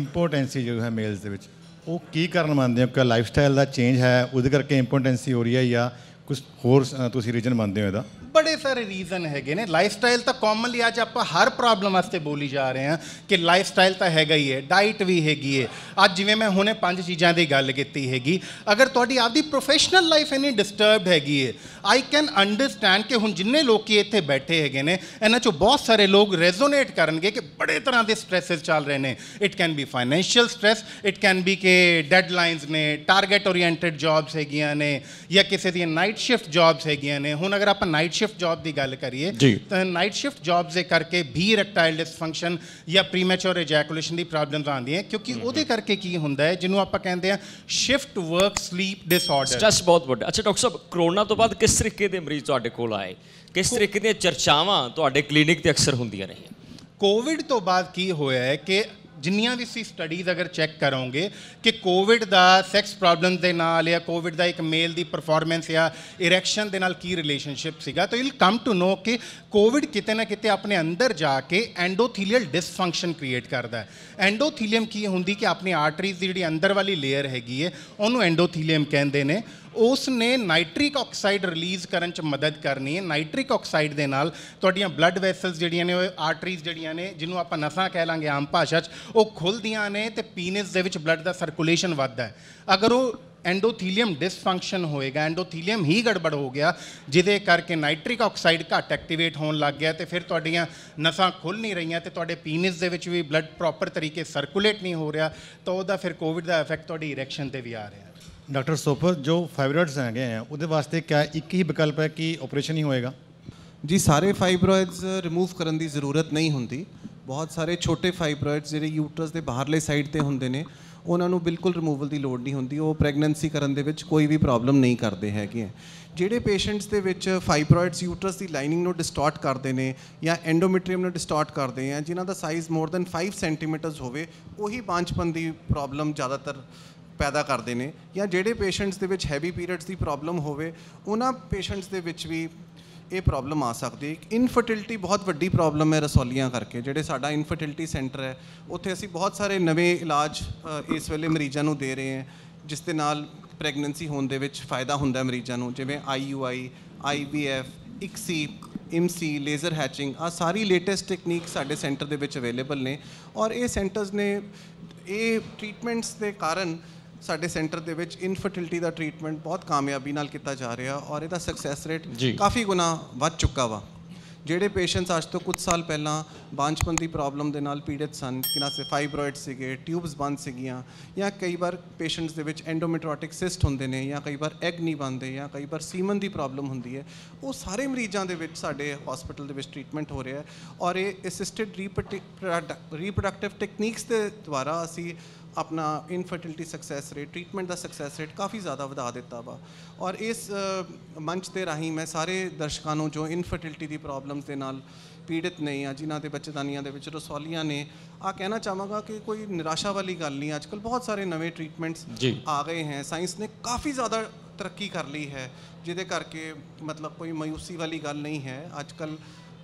impotency ਜੋ ਹੈ ਮੇਲਸ ਦੇ ਵਿੱਚ ਉਹ ਕੀ ਕਾਰਨ ਮੰਨਦੇ ਹੋ ਕਿ ਲਾਈਫ ਸਟਾਈਲ ਦਾ ਚੇਂਜ ਹੈ ਉਹਦੇ ਕਰਕੇ ਇੰਪੋਰਟੈਂਸੀ ਹੋ ਰਹੀ ਹੈ ਜਾਂ ਕੁਝ ਹੋਰ ਤੁਸੀਂ ਰੀਜਨ ਮੰਨਦੇ ਹੋ ਇਹਦਾ ਬੜੇ ਸਾਰੇ ਰੀਜ਼ਨ ਹੈਗੇ ਨੇ ਲਾਈਫ ਸਟਾਈਲ ਤਾਂ ਕਾਮਨਲੀ ਅੱਜ ਆਪਾਂ ਹਰ ਪ੍ਰੋਬਲਮ ਵਾਸਤੇ ਬੋਲੀ ਜਾ ਰਹੇ ਹਾਂ ਕਿ ਲਾਈਫ ਸਟਾਈਲ ਤਾਂ ਹੈਗਾ ਹੀ ਹੈ ਡਾਈਟ ਵੀ ਹੈਗੀ ਹੈ ਅੱਜ ਜਿਵੇਂ ਮੈਂ ਹੁਣੇ ਪੰਜ ਚੀਜ਼ਾਂ ਦੀ ਗੱਲ ਕੀਤੀ ਹੈਗੀ ਅਗਰ ਤੁਹਾਡੀ ਆਪਦੀ ਪ੍ਰੋਫੈਸ਼ਨਲ ਲਾਈਫ ਇਨੀ ਡਿਸਟਰਬਡ ਹੈਗੀ ਹੈ ਆਈ ਕੈਨ ਅੰਡਰਸਟੈਂਡ ਕਿ ਹੁਣ ਜਿੰਨੇ ਲੋਕ ਇੱਥੇ ਬੈਠੇ ਹੈਗੇ ਨੇ ਇਹਨਾਂ ਚੋਂ ਬਹੁਤ ਸਾਰੇ ਲੋਕ ਰੈਜ਼ੋਨੇਟ ਕਰਨਗੇ ਕਿ ਬੜੇ ਤਰ੍ਹਾਂ ਦੇ ਸਟ्रेसेस ਚੱਲ ਰਹੇ ਨੇ it can be financial stress it can be ਕਿ ਡੈਡਲਾਈਨਸ ਨੇ ਟਾਰਗੇਟ ਓਰੀਐਂਟਡ ਜੌਬਸ ਹੈਗੀਆਂ ਨੇ ਜਾਂ ਕਿਸੇ ਦੀ ਨਾਈਟ ਸ਼ਿਫਟ ਜੌਬਸ ਹੈਗੀਆਂ ਨੇ ਹੁਣ ਅਗਰ ਆਪਾਂ ਨਾਈਟ ਸ਼ਿਫਟ ਜੌਬ ਦੀ ਗੱਲ ਕਰੀਏ ਤਾਂ ਨਾਈਟ ਸ਼ਿਫਟ ਜੌਬਸ ਦੇ ਕਰਕੇ ਵੀ ਰੈਕਟਾਈਲ ਡਿਸਫੰਕਸ਼ਨ ਜਾਂ ਪ੍ਰੀਮੈਚੁਰ ਇਜੈਕੂਲੇਸ਼ਨ ਦੀ ਪ੍ਰੋਬਲਮਸ ਆਉਂਦੀਆਂ ਕਿਉਂਕਿ ਉਹਦੇ ਕਰਕੇ ਕੀ ਹੁੰਦਾ ਹੈ ਜਿਹਨੂੰ ਆਪਾਂ ਕਹਿੰਦੇ ਆ shift work sleep disorder stress ਬਹੁਤ ਵੱਡਾ ਅੱਛਾ ਡਾਕਟਰ ਸਾਹਿਬ ਕਰੋਨਾ ਤੋਂ ਬਾਅਦ ਕਿਸ ਕਿਸ ਤਰੀਕੇ ਦੇ ਮਰੀਜ਼ ਤੁਹਾਡੇ ਕੋਲ ਆਏ ਕਿਸ ਤਰੀਕੇ ਦੀਆਂ ਚਰਚਾਵਾਂ ਤੁਹਾਡੇ ਕਲੀਨਿਕ ਤੇ ਅਕਸਰ ਹੁੰਦੀਆਂ ਰਹੀਆਂ ਕੋਵਿਡ ਤੋਂ ਬਾਅਦ ਕੀ ਹੋਇਆ ਹੈ ਕਿ ਜਿੰਨੀਆਂ ਵੀ ਸੀ ਸਟੱਡੀਜ਼ ਅਗਰ ਚੈੱਕ ਕਰੋਗੇ ਕਿ ਕੋਵਿਡ ਦਾ ਸੈਕਸ ਪ੍ਰੋਬਲਮ ਦੇ ਨਾਲ ਜਾਂ ਕੋਵਿਡ ਦਾ ਇੱਕ ਮੇਲ ਦੀ ਪਰਫਾਰਮੈਂਸ ਜਾਂ ਇਰੈਕਸ਼ਨ ਦੇ ਨਾਲ ਕੀ ਰਿਲੇਸ਼ਨਸ਼ਿਪ ਸੀਗਾ ਤਾਂ ਯੂ ਕਮ ਟੂ ਨੋ ਕਿ ਕੋਵਿਡ ਕਿਤੇ ਨਾ ਕਿਤੇ ਆਪਣੇ ਅੰਦਰ ਜਾ ਕੇ ਐਂਡੋਥੀਲੀਅਲ ਡਿਸਫੰਕਸ਼ਨ ਕ੍ਰੀਏਟ ਕਰਦਾ ਹੈ ਐਂਡੋਥੀਲੀਅਮ ਕੀ ਹੁੰਦੀ ਕਿ ਆਪਣੀ ਆਰਟਰੀਜ਼ ਦੀ ਜਿਹੜੀ ਅੰਦਰ ਵਾਲੀ ਲੇਅਰ ਹੈਗੀ ਹੈ ਉਹਨੂੰ ਐਂਡੋਥੀਲੀਅਮ ਕਹਿੰਦੇ ਨੇ ਉਸ ਨੇ ਨਾਈਟ੍ਰਿਕ ਆਕਸਾਈਡ ਰਿਲੀਜ਼ ਕਰਨ 'ਚ ਮਦਦ ਕਰਨੀ ਹੈ ਨਾਈਟ੍ਰਿਕ ਆਕਸਾਈਡ ਦੇ ਨਾਲ ਤੁਹਾਡੀਆਂ ਬਲੱਡ ਵੈਸਲਸ ਜਿਹੜੀਆਂ ਨੇ ਉਹ ਆਰਟਰੀਜ਼ ਜਿਹੜੀਆਂ ਨੇ ਜਿਹਨੂੰ ਆਪਾਂ ਨਸਾਂ ਕਹਿ ਲਾਂਗੇ ਆਮ ਭਾਸ਼ਾ 'ਚ ਉਹ ਖੁੱਲਦੀਆਂ ਨੇ ਤੇ ਪੀਨਸ ਦੇ ਵਿੱਚ ਬਲੱਡ ਦਾ ਸਰਕੂਲੇਸ਼ਨ ਵੱਧਦਾ ਹੈ ਅਗਰ ਉਹ ਐਂਡੋਥੀਲੀਅਮ ਡਿਸਫੰਕਸ਼ਨ ਹੋਏਗਾ ਐਂਡੋਥੀਲੀਅਮ ਹੀ ਗੜਬੜ ਹੋ ਗਿਆ ਜਿਹਦੇ ਕਰਕੇ ਨਾਈਟ੍ਰਿਕ ਆਕਸਾਈਡ ਘੱਟ ਐਕਟੀਵੇਟ ਹੋਣ ਲੱਗ ਗਿਆ ਤੇ ਫਿਰ ਤੁਹਾਡੀਆਂ ਨਸਾਂ ਖੁੱਲ ਨਹੀਂ ਰਹੀਆਂ ਤੇ ਤੁਹਾਡੇ ਪੀਨਿਸ ਦੇ ਵਿੱਚ ਵੀ ਬਲੱਡ ਪ੍ਰੋਪਰ ਤਰੀਕੇ ਸਰਕੂਲੇਟ ਨਹੀਂ ਹੋ ਰਿਹਾ ਤਾਂ ਉਹਦਾ ਫਿਰ ਕੋਵਿਡ ਦਾ ਇਫੈਕਟ ਤੁਹਾਡੀ ਇਰੈਕਸ਼ਨ ਤੇ ਵੀ ਆ ਰਿਹਾ ਡਾਕਟਰ ਸੋਪਰ ਜੋ ਫਾਈਬਰੋਇਡਸ ਹੈਗੇ ਆ ਉਹਦੇ ਵਾਸਤੇ ਕਿਆ ਇੱਕ ਹੀ ਵਿਕਲਪ ਹੈ ਕਿ ਆਪਰੇਸ਼ਨ ਹੀ ਹੋਏਗਾ ਜੀ ਸਾਰੇ ਫਾਈਬਰੋਇਡਸ ਰਿਮੂਵ ਕਰਨ ਦੀ ਜ਼ਰੂਰਤ ਨਹੀਂ ਹੁੰਦੀ ਬਹੁਤ ਸਾਰੇ ਛੋਟੇ ਫਾਈਬਰੋਇਡਸ ਜਿਹੜੇ ਯੂਟਰਸ ਦੇ ਬਾਹਰਲੇ ਸਾਈਡ ਤੇ ਹੁੰਦੇ ਨੇ ਉਹਨਾਂ ਨੂੰ ਬਿਲਕੁਲ ਰਿਮੂਵਲ ਦੀ ਲੋੜ ਨਹੀਂ ਹੁੰਦੀ ਉਹ ਪ੍ਰੈਗਨੈਂਸੀ ਕਰਨ ਦੇ ਵਿੱਚ ਕੋਈ ਵੀ ਪ੍ਰੋਬਲਮ ਨਹੀਂ ਕਰਦੇ ਹੈਗੇ ਜਿਹੜੇ ਪੇਸ਼ੈਂਟਸ ਦੇ ਵਿੱਚ ਫਾਈਬਰੋਇਡਸ ਯੂਟਰਸ ਦੀ ਲਾਈਨਿੰਗ ਨੂੰ ਡਿਸਟਾਰਟ ਕਰਦੇ ਨੇ ਜਾਂ ਐਂਡੋਮੈਟਰੀਅਮ ਨੂੰ ਡਿਸਟਾਰਟ ਕਰਦੇ ਆ ਜਿਨ੍ਹਾਂ ਦਾ ਸਾਈਜ਼ ਮੋਰ ਦੈਨ 5 ਸੈਂਟੀਮੀਟਰਸ ਹੋਵੇ ਉਹੀ ਬਾਂਝਪਨ ਦੀ ਪ੍ਰੋਬਲਮ ਜ਼ਿਆਦਾਤਰ ਪੈਦਾ ਕਰਦੇ ਨੇ ਜਾਂ ਜਿਹੜੇ ਪੇਸ਼ੈਂਟਸ ਦੇ ਵਿੱਚ ਹੈਵੀ ਪੀਰੀਅਡਸ ਦੀ ਪ੍ਰੋਬਲਮ ਹੋਵੇ ਉਹਨਾਂ ਪੇਸ਼ੈਂਟਸ ਦੇ ਵਿੱਚ ਵੀ ਇਹ ਪ੍ਰੋਬਲਮ ਆ ਸਕਦੀ ਹੈ ਇਨਫਰਟਿਲਿਟੀ ਬਹੁਤ ਵੱਡੀ ਪ੍ਰੋਬਲਮ ਹੈ ਰਸੌਲੀਆਂ ਕਰਕੇ ਜਿਹੜੇ ਸਾਡਾ ਇਨਫਰਟਿਲਿਟੀ ਸੈਂਟਰ ਹੈ ਉੱਥੇ ਅਸੀਂ ਬਹੁਤ ਸਾਰੇ ਨਵੇਂ ਇਲਾਜ ਇਸ ਵੇਲੇ ਮਰੀਜ਼ਾਂ ਨੂੰ ਦੇ ਰਹੇ ਹਾਂ ਜਿਸ ਦੇ ਨਾਲ ਪ੍ਰੈਗਨੈਂਸੀ ਹੋਣ ਦੇ ਵਿੱਚ ਫਾਇਦਾ ਹੁੰਦਾ ਮਰੀਜ਼ਾਂ ਨੂੰ ਜਿਵੇਂ IUI IVF ICSI MC laser hatching ਆ ਸਾਰੀ ਲੇਟੈਸਟ ਟੈਕਨੀਕ ਸਾਡੇ ਸੈਂਟਰ ਦੇ ਵਿੱਚ ਅਵੇਲੇਬਲ ਨੇ ਔਰ ਇਹ ਸੈਂਟਰਸ ਨੇ ਇਹ ਟ੍ਰੀਟਮੈਂਟਸ ਦੇ ਕਾਰਨ ਸਾਡੇ ਸੈਂਟਰ ਦੇ ਵਿੱਚ ਇਨਫਰਟਿਲਿਟੀ ਦਾ ਟ੍ਰੀਟਮੈਂਟ ਬਹੁਤ ਕਾਮਯਾਬੀ ਨਾਲ ਕੀਤਾ ਜਾ ਰਿਹਾ ਔਰ ਇਹਦਾ ਸਕਸੈਸ ਰੇਟ ਕਾਫੀ ਗੁਣਾ ਵੱਧ ਚੁੱਕਾ ਵਾ ਜਿਹੜੇ ਪੇਸ਼ੈਂਟਸ ਅੱਜ ਤੋਂ ਕੁਝ ਸਾਲ ਪਹਿਲਾਂ ਬਾਂਝਪਨ ਦੀ ਪ੍ਰੋਬਲਮ ਦੇ ਨਾਲ ਪੀੜਿਤ ਸਨ ਕਿਨਾਂ ਸੇ ਫਾਈਬਰੋਇਡ ਸੀਗੇ ਟਿਊਬਸ ਬੰਦ ਸੀਗੀਆਂ ਜਾਂ ਕਈ ਵਾਰ ਪੇਸ਼ੈਂਟਸ ਦੇ ਵਿੱਚ ਐਂਡੋਮੈਟ੍ਰੋਟਿਕ ਸਿਸਟ ਹੁੰਦੇ ਨੇ ਜਾਂ ਕਈ ਵਾਰ ਐਗ ਨਹੀਂ ਬੰਦੇ ਜਾਂ ਕਈ ਵਾਰ ਸੀਮਨ ਦੀ ਪ੍ਰੋਬਲਮ ਹੁੰਦੀ ਹੈ ਉਹ ਸਾਰੇ ਮਰੀਜ਼ਾਂ ਦੇ ਵਿੱਚ ਸਾਡੇ ਹਸਪੀਟਲ ਦੇ ਵਿੱਚ ਟ੍ਰੀਟਮੈਂਟ ਹੋ ਰਿਹਾ ਹੈ ਔਰ ਇਹ ਅਸਿਸਟਡ ਰੀਪਰੋਡਕਟਿਵ ਟੈਕਨੀਕਸ ਦੇ ਦੁਆਰਾ ਅਸੀਂ ਆਪਣਾ ਇਨਫਰਟਿਲਿਟੀ ਸਕਸੈਸ ਰੇਟ ਟ੍ਰੀਟਮੈਂਟ ਦਾ ਸਕਸੈਸ ਰੇਟ ਕਾਫੀ ਜ਼ਿਆਦਾ ਵਧਾ ਦਿੱਤਾ ਵਾ ਔਰ ਇਸ ਮੰਚ ਤੇ ਰਾਹੀਂ ਮੈਂ ਸਾਰੇ ਦਰਸ਼ਕਾਂ ਨੂੰ ਜੋ ਇਨਫਰਟਿਲਿਟੀ ਦੀ ਪ੍ਰੋਬਲਮਸ ਦੇ ਨਾਲ ਪੀੜਿਤ ਨੇ ਆ ਜਿਨ੍ਹਾਂ ਦੇ ਬੱਚੇਦਾਨੀਆਂ ਦੇ ਵਿੱਚ ਰਸੌਲੀਆਂ ਨੇ ਆ ਕਹਿਣਾ ਚਾਹਾਂਗਾ ਕਿ ਕੋਈ ਨਿਰਾਸ਼ਾ ਵਾਲੀ ਗੱਲ ਨਹੀਂ ਅੱਜਕੱਲ ਬਹੁਤ ਸਾਰੇ ਨਵੇਂ ਟ੍ਰੀਟਮੈਂਟਸ ਆ ਗਏ ਹਨ ਸਾਇੰਸ ਨੇ ਕਾਫੀ ਜ਼ਿਆਦਾ ਤਰੱਕੀ ਕਰ ਲਈ ਹੈ ਜਿਹਦੇ ਕਰਕੇ ਮਤਲਬ ਕੋਈ ਮਾਇੂਸੀ ਵਾਲੀ ਗੱਲ ਨਹੀਂ ਹੈ ਅੱਜਕੱਲ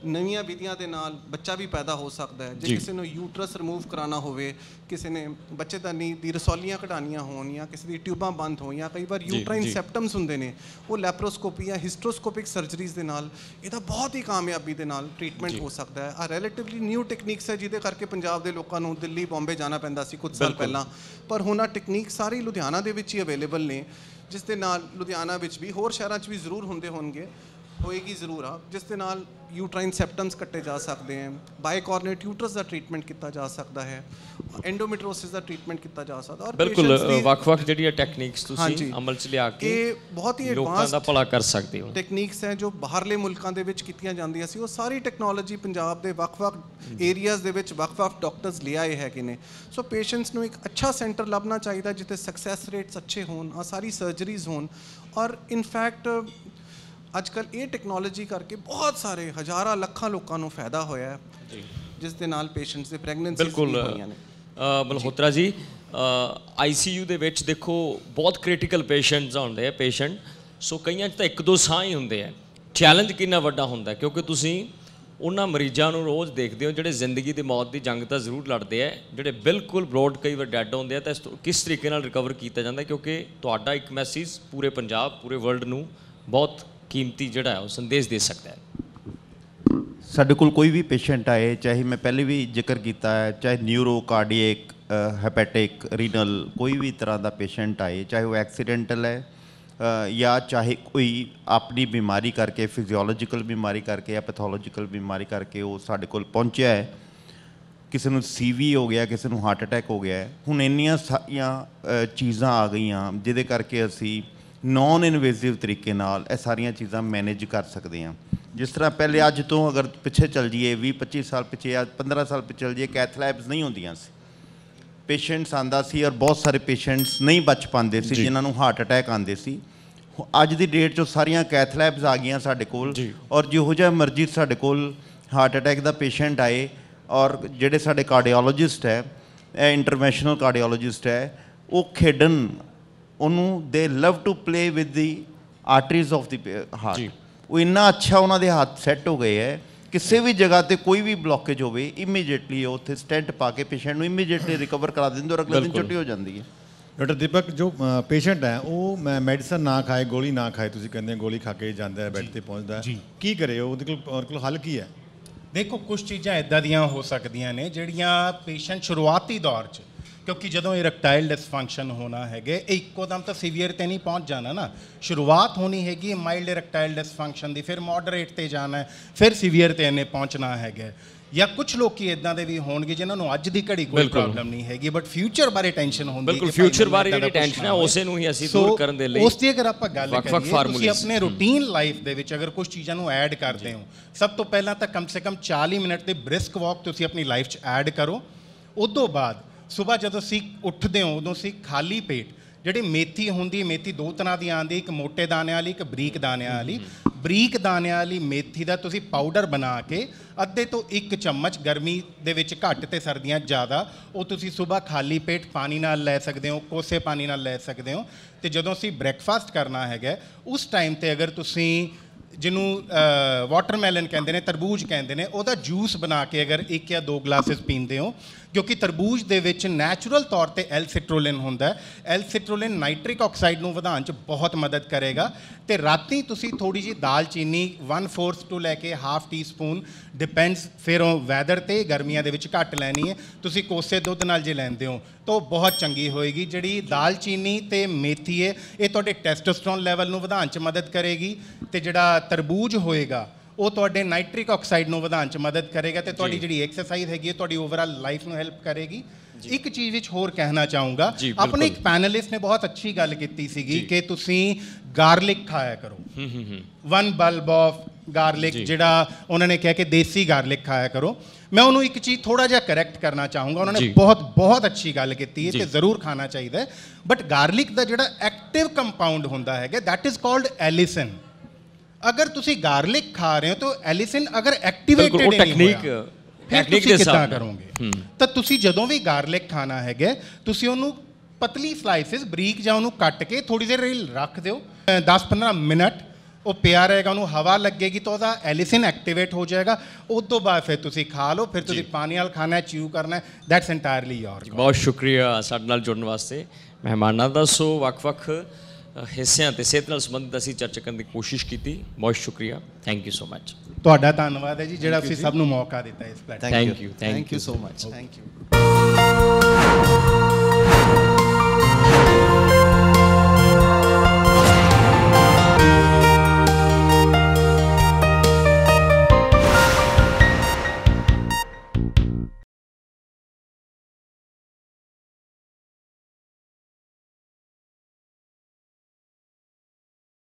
ਨਵੀਆਂ ਵਿਧੀਆਂ ਦੇ ਨਾਲ ਬੱਚਾ ਵੀ ਪੈਦਾ ਹੋ ਸਕਦਾ ਹੈ ਜੇ ਕਿਸੇ ਨੂੰ ਯੂਟਰਸ ਰਿਮੂਵ ਕਰਾਣਾ ਹੋਵੇ ਕਿਸੇ ਨੇ ਬੱਚੇਦਾਨੀ ਦੀ ਰਸੌਲੀਆਂ ਘਟਾਨੀਆਂ ਹੋਣ ਜਾਂ ਕਿਸੇ ਦੀ ਟਿਊਬਾਂ ਬੰਦ ਹੋਈਆਂ ਕਈ ਵਾਰ ਯੂਟਰਾਈਨ ਸੈਪਟਮਸ ਹੁੰਦੇ ਨੇ ਉਹ ਲੈਪਰੋਸਕੋਪੀ ਜਾਂ ਹਿਸਟਰੋਸਕੋਪਿਕ ਸਰਜਰੀਜ਼ ਦੇ ਨਾਲ ਇਹਦਾ ਬਹੁਤ ਹੀ ਕਾਮਯਾਬੀ ਦੇ ਨਾਲ ਟ੍ਰੀਟਮੈਂਟ ਹੋ ਸਕਦਾ ਹੈ ਆ ਰਿਲੇਟਿਵਲੀ ਨਿਊ ਟੈਕਨੀਕਸ ਹੈ ਜਿਹਦੇ ਕਰਕੇ ਪੰਜਾਬ ਦੇ ਲੋਕਾਂ ਨੂੰ ਦਿੱਲੀ ਬੰਬੇ ਜਾਣਾ ਪੈਂਦਾ ਸੀ ਕੁਝ ਸਾਲ ਪਹਿਲਾਂ ਪਰ ਹੁਣ ਆ ਟੈਕਨੀਕ ਸਾਰੀ ਲੁਧਿਆਣਾ ਦੇ ਵਿੱਚ ਹੀ ਅਵੇਲੇਬਲ ਨੇ ਜਿਸ ਦੇ ਨਾਲ ਲੁਧਿਆਣਾ ਵਿੱਚ ਵੀ ਹੋਰ ਸ਼ਹਿਰਾਂ 'ਚ ਵੀ ਜ਼ਰੂਰ ਹੁੰਦੇ ਹੋਣਗੇ ਹੋਏਗੀ ਜ਼ਰੂਰ ਆ ਜਿਸ ਦੇ ਨਾਲ ਯੂਟਰਾਈਨ ਸੈਪਟਮਸ ਕੱਟੇ ਜਾ ਸਕਦੇ ਹਨ ਬਾਇਕੋਰਨੇਟ ਯੂਟਰਸ ਦਾ ਟ੍ਰੀਟਮੈਂਟ ਕੀਤਾ ਜਾ ਸਕਦਾ ਹੈ ਐਂਡੋਮੈਟ੍ਰੋਸਿਸ ਦਾ ਟ੍ਰੀਟਮੈਂਟ ਕੀਤਾ ਜਾ ਸਕਦਾ ਔਰ ਬਿਲਕੁਲ ਵੱਖ-ਵੱਖ ਜਿਹੜੀਆਂ ਟੈਕਨੀਕਸ ਤੁਸੀਂ ਅਮਲ 'ਚ ਲਿਆ ਕੇ ਇਹ ਬਹੁਤ ਹੀ ਲੋਕਾਂ ਦਾ ਭਲਾ ਕਰ ਸਕਦੇ ਹੋ ਟੈਕਨੀਕਸ ਹੈ ਜੋ ਬਾਹਰਲੇ ਮੁਲਕਾਂ ਦੇ ਵਿੱਚ ਕੀਤੀਆਂ ਜਾਂਦੀਆਂ ਸੀ ਉਹ ਸਾਰੀ ਟੈਕਨੋਲੋਜੀ ਪੰਜਾਬ ਦੇ ਵੱਖ-ਵੱਖ ਏਰੀਆਜ਼ ਦੇ ਵਿੱਚ ਵੱਖ-ਵੱਖ ਡਾਕਟਰਸ ਲਿਆਏ ਹੈਗੇ ਨੇ ਸੋ ਪੇਸ਼ੈਂਟਸ ਨੂੰ ਇੱਕ ਅੱਛਾ ਸੈਂਟਰ ਲੱਭਣਾ ਚਾਹੀਦਾ ਜਿੱਥੇ ਸਕਸੈਸ ਰੇਟਸ ਅੱਛੇ ਹੋਣ ਆ ਸਾਰੀ ਸਰਜਰੀਜ਼ ਹੋਣ ਔਰ ਇਨਫੈਕਟ ਅੱਜ ਕੱਲ ਇਹ ਟੈਕਨੋਲੋਜੀ ਕਰਕੇ ਬਹੁਤ ਸਾਰੇ ਹਜ਼ਾਰਾਂ ਲੱਖਾਂ ਲੋਕਾਂ ਨੂੰ ਫਾਇਦਾ ਹੋਇਆ ਹੈ ਜੀ ਜਿਸ ਦੇ ਨਾਲ ਪੇਸ਼ੈਂਟਸ ਦੇ ਪ੍ਰੈਗਨੈਂਸੀ ਬਿਲਕੁਲ ਬਲਹੋਤਰਾ ਜੀ ਆਈਸੀਯੂ ਦੇ ਵਿੱਚ ਦੇਖੋ ਬਹੁਤ ਕ੍ਰਿਟੀਕਲ ਪੇਸ਼ੈਂਟਸ ਹੁੰਦੇ ਆ ਪੇਸ਼ੈਂਟ ਸੋ ਕਈਆਂ 'ਚ ਤਾਂ ਇੱਕ ਦੋ ਸਾਹ ਹੀ ਹੁੰਦੇ ਆ ਚੈਲੰਜ ਕਿੰਨਾ ਵੱਡਾ ਹੁੰਦਾ ਕਿਉਂਕਿ ਤੁਸੀਂ ਉਹਨਾਂ ਮਰੀਜ਼ਾਂ ਨੂੰ ਰੋਜ਼ ਦੇਖਦੇ ਹੋ ਜਿਹੜੇ ਜ਼ਿੰਦਗੀ ਤੇ ਮੌਤ ਦੀ ਜੰਗ ਤਾਂ ਜ਼ਰੂਰ ਲੜਦੇ ਆ ਜਿਹੜੇ ਬਿਲਕੁਲ ਬਰੋਡ ਕਈ ਵਾਰ ਡੈੱਡ ਹੁੰਦੇ ਆ ਤਾਂ ਕਿਸ ਤਰੀਕੇ ਨਾਲ ਰਿਕਵਰ ਕੀਤਾ ਜਾਂਦਾ ਕਿਉਂਕਿ ਤੁਹਾਡਾ ਇੱਕ ਮੈਸੇਜ ਪੂਰੇ ਪੰਜਾਬ ਪੂਰੇ ਵਰਲਡ ਨੂੰ ਬਹੁਤ ਕੀਮਤੀ ਜਿਹੜਾ ਹੈ ਉਹ ਸੰਦੇਸ਼ ਦੇ ਸਕਦਾ ਹੈ ਸਾਡੇ ਕੋਲ ਕੋਈ ਵੀ ਪੇਸ਼ੈਂਟ ਆਏ ਚਾਹੇ ਮੈਂ ਪਹਿਲੇ ਵੀ ਜ਼ਿਕਰ ਕੀਤਾ ਹੈ ਚਾਹੇ ਨਿਊਰੋ ਕਾਰਡੀਅਕ ਹੈਪੇਟਿਕ ਰੀਨਲ ਕੋਈ ਵੀ ਤਰ੍ਹਾਂ ਦਾ ਪੇਸ਼ੈਂਟ ਆਏ ਚਾਹੇ ਉਹ ਐਕਸੀਡੈਂਟਲ ਹੈ ਜਾਂ ਚਾਹੇ ਕੋਈ ਆਪਣੀ ਬਿਮਾਰੀ ਕਰਕੇ ਫਿਜ਼ੀਓਲੋਜੀਕਲ ਬਿਮਾਰੀ ਕਰਕੇ ਜਾਂ ਪੈਥੋਲੋਜੀਕਲ ਬਿਮਾਰੀ ਕਰਕੇ ਉਹ ਸਾਡੇ ਕੋਲ ਪਹੁੰਚਿਆ ਹੈ ਕਿਸੇ ਨੂੰ ਸੀਵੀ ਹੋ ਗਿਆ ਕਿਸੇ ਨੂੰ ਹਾਰਟ ਅਟੈਕ ਹੋ ਗਿਆ ਹੁਣ ਇੰਨੀਆਂ ਸਾਰੀਆਂ ਚੀਜ਼ਾਂ ਆ ਗਈਆਂ ਜਿਹਦੇ ਕਰਕੇ ਅਸੀਂ ਨਾਨ ਇਨਵੇਸਿਵ ਤਰੀਕੇ ਨਾਲ ਇਹ ਸਾਰੀਆਂ ਚੀਜ਼ਾਂ ਮੈਨੇਜ ਕਰ ਸਕਦੇ ਆ ਜਿਸ ਤਰ੍ਹਾਂ ਪਹਿਲੇ ਅੱਜ ਤੋਂ ਅਗਰ ਪਿੱਛੇ ਚੱਲ ਜਾਈਏ 20 25 ਸਾਲ ਪਿੱਛੇ ਜਾਂ 15 ਸਾਲ ਪਿੱਛੇ ਚੱਲ ਜਾਈਏ ਕੈਥ ਲੈਬਸ ਨਹੀਂ ਹੁੰਦੀਆਂ ਸੀ ਪੇਸ਼ੈਂਟਸ ਆਂਦਾ ਸੀ ਔਰ ਬਹੁਤ ਸਾਰੇ ਪੇਸ਼ੈਂਟਸ ਨਹੀਂ ਬਚ ਪਾਉਂਦੇ ਸੀ ਜਿਨ੍ਹਾਂ ਨੂੰ ਹਾਰਟ ਅਟੈਕ ਆਉਂਦੇ ਸੀ ਅੱਜ ਦੀ ਡੇਟ 'ਚ ਸਾਰੀਆਂ ਕੈਥ ਲੈਬਸ ਆ ਗਈਆਂ ਸਾਡੇ ਕੋਲ ਔਰ ਜਿਹੋ ਜਿਹਾ ਮਰਜ਼ੀ ਸਾਡੇ ਕੋਲ ਹਾਰਟ ਅਟੈਕ ਦਾ ਪੇਸ਼ੈਂਟ ਆਏ ਔਰ ਜਿਹੜੇ ਸਾਡੇ ਕਾਰਡੀਓਲੋਜਿਸਟ ਹੈ ਇਹ ਇੰਟਰਨੈਸ਼ਨਲ ਕਾਰਡੀਓਲੋਜਿਸਟ ਹੈ ਉਹ ਖੇਡਣ ਉਹਨੂੰ ਦੇ love to play with the arteries of the heart ਉਹ ਇੰਨਾ ਅੱਛਾ ਉਹਨਾਂ ਦੇ ਹੱਥ ਸੈੱਟ ਹੋ ਗਏ ਹੈ ਕਿਸੇ ਵੀ ਜਗ੍ਹਾ ਤੇ ਕੋਈ ਵੀ ਬਲੌਕੇਜ ਹੋਵੇ ਇਮੀਡੀਏਟਲੀ ਉਹ ਉੱਥੇ ਸਟੈਂਟ ਪਾ ਕੇ ਪੇਸ਼ੈਂਟ ਨੂੰ ਇਮੀਡੀਏਟਲੀ ਰਿਕਵਰ ਕਰਾ ਦਿੰਦੇ ਔਰ ਅਗਲੇ ਦਿਨ ਛੁੱਟੀ ਹੋ ਜਾਂਦੀ ਹੈ ਡਾਕਟਰ ਦੀਪਕ ਜੋ ਪੇਸ਼ੈਂਟ ਹੈ ਉਹ ਮੈਂ ਮੈਡੀਸਨ ਨਾ ਖਾਏ ਗੋਲੀ ਨਾ ਖਾਏ ਤੁਸੀਂ ਕਹਿੰਦੇ ਗੋਲੀ ਖਾ ਕੇ ਜਾਂਦਾ ਹੈ ਬੈੱਡ ਤੇ ਪਹੁੰਚਦਾ ਹੈ ਕੀ ਕਰੇ ਉਹਦੇ ਕੋਲ ਔਰ ਕੋਲ ਹੱਲ ਕੀ ਹੈ ਦੇਖੋ ਕੁਝ ਚੀਜ਼ਾਂ ਇਦਾਂ ਦੀਆਂ ਹੋ ਸਕਦੀਆਂ ਨੇ ਜਿਹੜੀਆਂ ਪੇਸ਼ੈਂਟ ਸ਼ੁਰੂਆਤੀ ਦੌਰ 'ਚ ਕਿਉਂਕਿ ਜਦੋਂ ਇਹ ਡਿਸਫੰਕਸ਼ਨ ਹੋਣਾ ਹੈਗੇ ਇਹ ਇੱਕੋ ਦਮ ਤਾਂ ਸੀਵੀਅਰ ਤੇ ਨਹੀਂ ਪਹੁੰਚ ਜਾਣਾ ਨਾ ਸ਼ੁਰੂਆਤ ਹੋਣੀ ਹੈਗੀ ਮਾਈਲਡ ਇਰੈਕਟਾਈਲ ਡਿਸਫੰਕਸ਼ਨ ਦੀ ਫਿਰ ਮੋਡਰੇਟ ਤੇ ਜਾਣਾ ਫਿਰ ਸੀਵੀਅਰ ਤੇ ਇਹਨੇ ਪਹੁੰਚਣਾ ਹੈਗਾ ਜਾਂ ਕੁਝ ਲੋਕੀ ਇਦਾਂ ਦੇ ਵੀ ਹੋਣਗੇ ਜਿਨ੍ਹਾਂ ਨੂੰ ਅੱਜ ਦੀ ਘੜੀ ਕੋਈ ਪ੍ਰੋਬਲਮ ਨਹੀਂ ਹੈਗੀ ਬਟ ਫਿਊਚਰ ਬਾਰੇ ਟੈਨਸ਼ਨ ਹੁੰਦੀ ਹੈ ਬਿਲਕੁਲ ਫਿਊਚਰ ਬਾਰੇ ਜਿਹੜੀ ਟੈਨਸ਼ਨ ਹੈ ਉਸੇ ਨੂੰ ਹੀ ਅਸੀਂ ਦੂਰ ਕਰਨ ਦੇ ਲਈ ਉਸ ਦੀ ਅਗਰ ਆਪਾਂ ਗੱਲ ਕਰੀਏ ਤੁਸੀਂ ਆਪਣੇ ਰੂਟੀਨ ਲਾਈਫ ਦੇ ਵਿੱਚ ਅਗਰ ਕੁਝ ਚੀਜ਼ਾਂ ਨੂੰ ਐਡ ਕਰਦੇ ਹੋ ਸਭ ਤੋਂ ਪਹਿਲਾਂ ਤਾਂ ਕਮ ਸੇ ਕਮ 40 ਮਿੰਟ ਦੇ ਬ੍ਰਿਸਕ ਵਾਕ ਤੁਸੀਂ ਆਪਣੀ ਲਾਈਫ 'ਚ ਐਡ ਕਰੋ ਉਸ ਤੋਂ ਬਾਅਦ ਸਵੇਰ ਜਦੋਂ ਸੀ ਉੱਠਦੇ ਹਾਂ ਉਦੋਂ ਸੀ ਖਾਲੀ ਪੇਟ ਜਿਹੜੀ ਮੇਥੀ ਹੁੰਦੀ ਮੇਥੀ ਦੋ ਤਰ੍ਹਾਂ ਦੀ ਆਂਦੀ ਇੱਕ ਮੋٹے ਦਾਣਿਆਂ ਵਾਲੀ ਇੱਕ ਬਰੀਕ ਦਾਣਿਆਂ ਵਾਲੀ ਬਰੀਕ ਦਾਣਿਆਂ ਵਾਲੀ ਮੇਥੀ ਦਾ ਤੁਸੀਂ ਪਾਊਡਰ ਬਣਾ ਕੇ ਅੱਧੇ ਤੋਂ ਇੱਕ ਚਮਚ ਗਰਮੀ ਦੇ ਵਿੱਚ ਘੱਟ ਤੇ ਸਰਦੀਆਂ ਜ਼ਿਆਦਾ ਉਹ ਤੁਸੀਂ ਸਵੇਰ ਖਾਲੀ ਪੇਟ ਪਾਣੀ ਨਾਲ ਲੈ ਸਕਦੇ ਹੋ ਕੋਸੇ ਪਾਣੀ ਨਾਲ ਲੈ ਸਕਦੇ ਹੋ ਤੇ ਜਦੋਂ ਅਸੀਂ ਬ੍ਰੈਕਫਾਸਟ ਕਰਨਾ ਹੈਗਾ ਉਸ ਟਾਈਮ ਤੇ ਅਗਰ ਤੁਸੀਂ ਜਿਹਨੂੰ ਵਾਟਰਮੈਲਨ ਕਹਿੰਦੇ ਨੇ ਤਰਬੂਜ ਕਹਿੰਦੇ ਨੇ ਉਹਦਾ ਜੂਸ ਬਣਾ ਕੇ ਅਗਰ ਇੱਕ ਜਾਂ ਦੋ ਗਲਾਸਸ ਪੀਂਦੇ ਹੋ ਕਿਉਂਕਿ ਤਰਬੂਜ ਦੇ ਵਿੱਚ ਨੈਚੁਰਲ ਤੌਰ ਤੇ ਐਲ-ਸਿਟਰੋਲਿਨ ਹੁੰਦਾ ਹੈ ਐਲ-ਸਿਟਰੋਲਿਨ ਨਾਈਟ੍ਰਿਕ ਆਕਸਾਈਡ ਨੂੰ ਵਧਾਉਣ 'ਚ ਬਹੁਤ ਮਦਦ ਕਰੇਗਾ ਤੇ ਰਾਤੀ ਤੁਸੀਂ ਥੋੜੀ ਜੀ ਦਾਲਚੀਨੀ 1/4 ਤੋਂ ਲੈ ਕੇ 1/2 ਟੀਸਪੂਨ ਡਿਪੈਂਡਸ ਫਿਰ ਉਹ ਵੈਦਰ ਤੇ ਗਰਮੀਆਂ ਦੇ ਵਿੱਚ ਘੱਟ ਲੈਣੀ ਹੈ ਤੁਸੀਂ ਕੋਸੇ ਦੁੱਧ ਨਾਲ ਜੇ ਲੈਂਦੇ ਹੋ ਤਾਂ ਬਹੁਤ ਚੰਗੀ ਹੋਏਗੀ ਜਿਹੜੀ ਦਾਲਚੀਨੀ ਤੇ ਮੇਥੀ ਹੈ ਇਹ ਤੁਹਾਡੇ ਟੈਸਟੋਸਟਰੋਨ ਲੈਵਲ ਨੂੰ ਵਧਾਉਣ 'ਚ ਮਦਦ ਕਰੇਗੀ ਤੇ ਜਿਹੜਾ ਤਰਬੂਜ ਹੋਏਗਾ ਉਹ ਤੁਹਾਡੇ ਨਾਈਟ੍ਰਿਕ ਆਕਸਾਈਡ ਨੂੰ ਵਧਾਉਣ 'ਚ ਮਦਦ ਕਰੇਗਾ ਤੇ ਤੁਹਾਡੀ ਜਿਹੜੀ ਐਕਸਰਸਾਈਜ਼ ਹੈਗੀ ਹੈ ਤੁਹਾਡੀ ਓਵਰਆਲ ਲਾਈਫ ਨੂੰ ਹੈਲਪ ਕਰੇਗੀ ਇੱਕ ਚੀਜ਼ ਵਿੱਚ ਹੋਰ ਕਹਿਣਾ ਚਾਹੂੰਗਾ ਆਪਣੇ ਇੱਕ ਪੈਨਲਿਸਟ ਨੇ ਬਹੁਤ ਅੱਛੀ ਗੱਲ ਕੀਤੀ ਸੀਗੀ ਕਿ ਤੁਸੀਂ ਗਾਰਲਿਕ ਖਾਇਆ ਕਰੋ ਵਨ ਬਲਬ ਆਫ ਗਾਰਲਿਕ ਜਿਹੜਾ ਉਹਨਾਂ ਨੇ ਕਿਹਾ ਕਿ ਦੇਸੀ ਗਾਰਲਿਕ ਖਾਇਆ ਕਰੋ ਮੈਂ ਉਹਨੂੰ ਇੱਕ ਚੀਜ਼ ਥੋੜਾ ਜਿਹਾ ਕਰੈਕਟ ਕਰਨਾ ਚਾਹੂੰਗਾ ਉਹਨਾਂ ਨੇ ਬਹੁਤ ਬਹੁਤ ਅੱਛੀ ਗੱਲ ਕੀਤੀ ਹੈ ਤੇ ਜ਼ਰੂਰ ਖਾਣਾ ਚਾਹੀਦਾ ਬਟ ਗਾਰਲਿਕ ਦਾ ਜਿਹੜਾ ਐਕਟਿਵ ਕੰਪਾਊਂਡ ਹੁੰਦਾ ਹੈਗਾ ਥੈਟ ਇਜ਼ ਕਾਲਡ ਐਲਿਸਨ ਅਗਰ ਤੁਸੀਂ ਗਾਰਲਿਕ ਖਾ ਰਹੇ ਹੋ ਤਾਂ ਐਲੀਸਿਨ ਅਗਰ ਐਕਟੀਵੇਟਡ ਨਹੀਂ ਟੈਕਨੀਕ ਦੇ ਤੁਸੀਂ ਕਿੱਦਾਂ ਕਰੋਗੇ ਤਾਂ ਤੁਸੀਂ ਜਦੋਂ ਵੀ ਗਾਰਲਿਕ ਖਾਣਾ ਹੈਗਾ ਤੁਸੀਂ ਉਹਨੂੰ ਪਤਲੀ ਸਲਾਈਸਿਸ ਬਰੀਕ ਜਾਂ ਉਹਨੂੰ ਕੱਟ ਕੇ ਥੋੜੀ ਜਿਹੀ ਰੇਲ ਰੱਖ ਦਿਓ 10-15 ਮਿੰਟ ਉਹ ਪਿਆ ਰਹੇਗਾ ਉਹਨੂੰ ਹਵਾ ਲੱਗੇਗੀ ਤਾਂ ਉਹਦਾ ਐਲੀਸਿਨ ਐਕਟੀਵੇਟ ਹੋ ਜਾਏਗਾ ਉਸ ਤੋਂ ਬਾਅਦ ਫਿਰ ਤੁਸੀਂ ਖਾ ਲਓ ਫਿਰ ਤੁਸੀਂ ਪਾਣੀ ਨਾਲ ਖਾਣਾ ਚੂ ਕਰਨਾ ਦੈਟਸ ਐਂਟਾਇਰਲੀ ਯੋਰ ਬਹੁਤ ਸ਼ੁਕਰੀਆ ਸਾਡੇ ਨਾਲ ਜੁੜਨ ਵਾਸਤੇ ਮਹਿਮਾਨਾਂ ਦਾ ਸੋ ਵਕ ਵਕ ਹਿੱਸਿਆਂ ਤੇ ਸਿਹਤ ਨਾਲ ਸੰਬੰਧਿਤ ਅਸੀਂ ਚਰਚਾ ਕਰਨ ਦੀ ਕੋਸ਼ਿਸ਼ ਕੀਤੀ ਬਹੁਤ ਸ਼ੁਕਰੀਆ ਥੈਂਕ ਯੂ ਸੋ ਮੱਚ ਤੁਹਾਡਾ ਧੰਨਵਾਦ ਹੈ ਜੀ ਜਿਹੜਾ ਤੁਸੀਂ ਸਭ ਨੂੰ ਮੌਕਾ ਦਿੱਤਾ ਇਸ platform thank you thank you so much thank you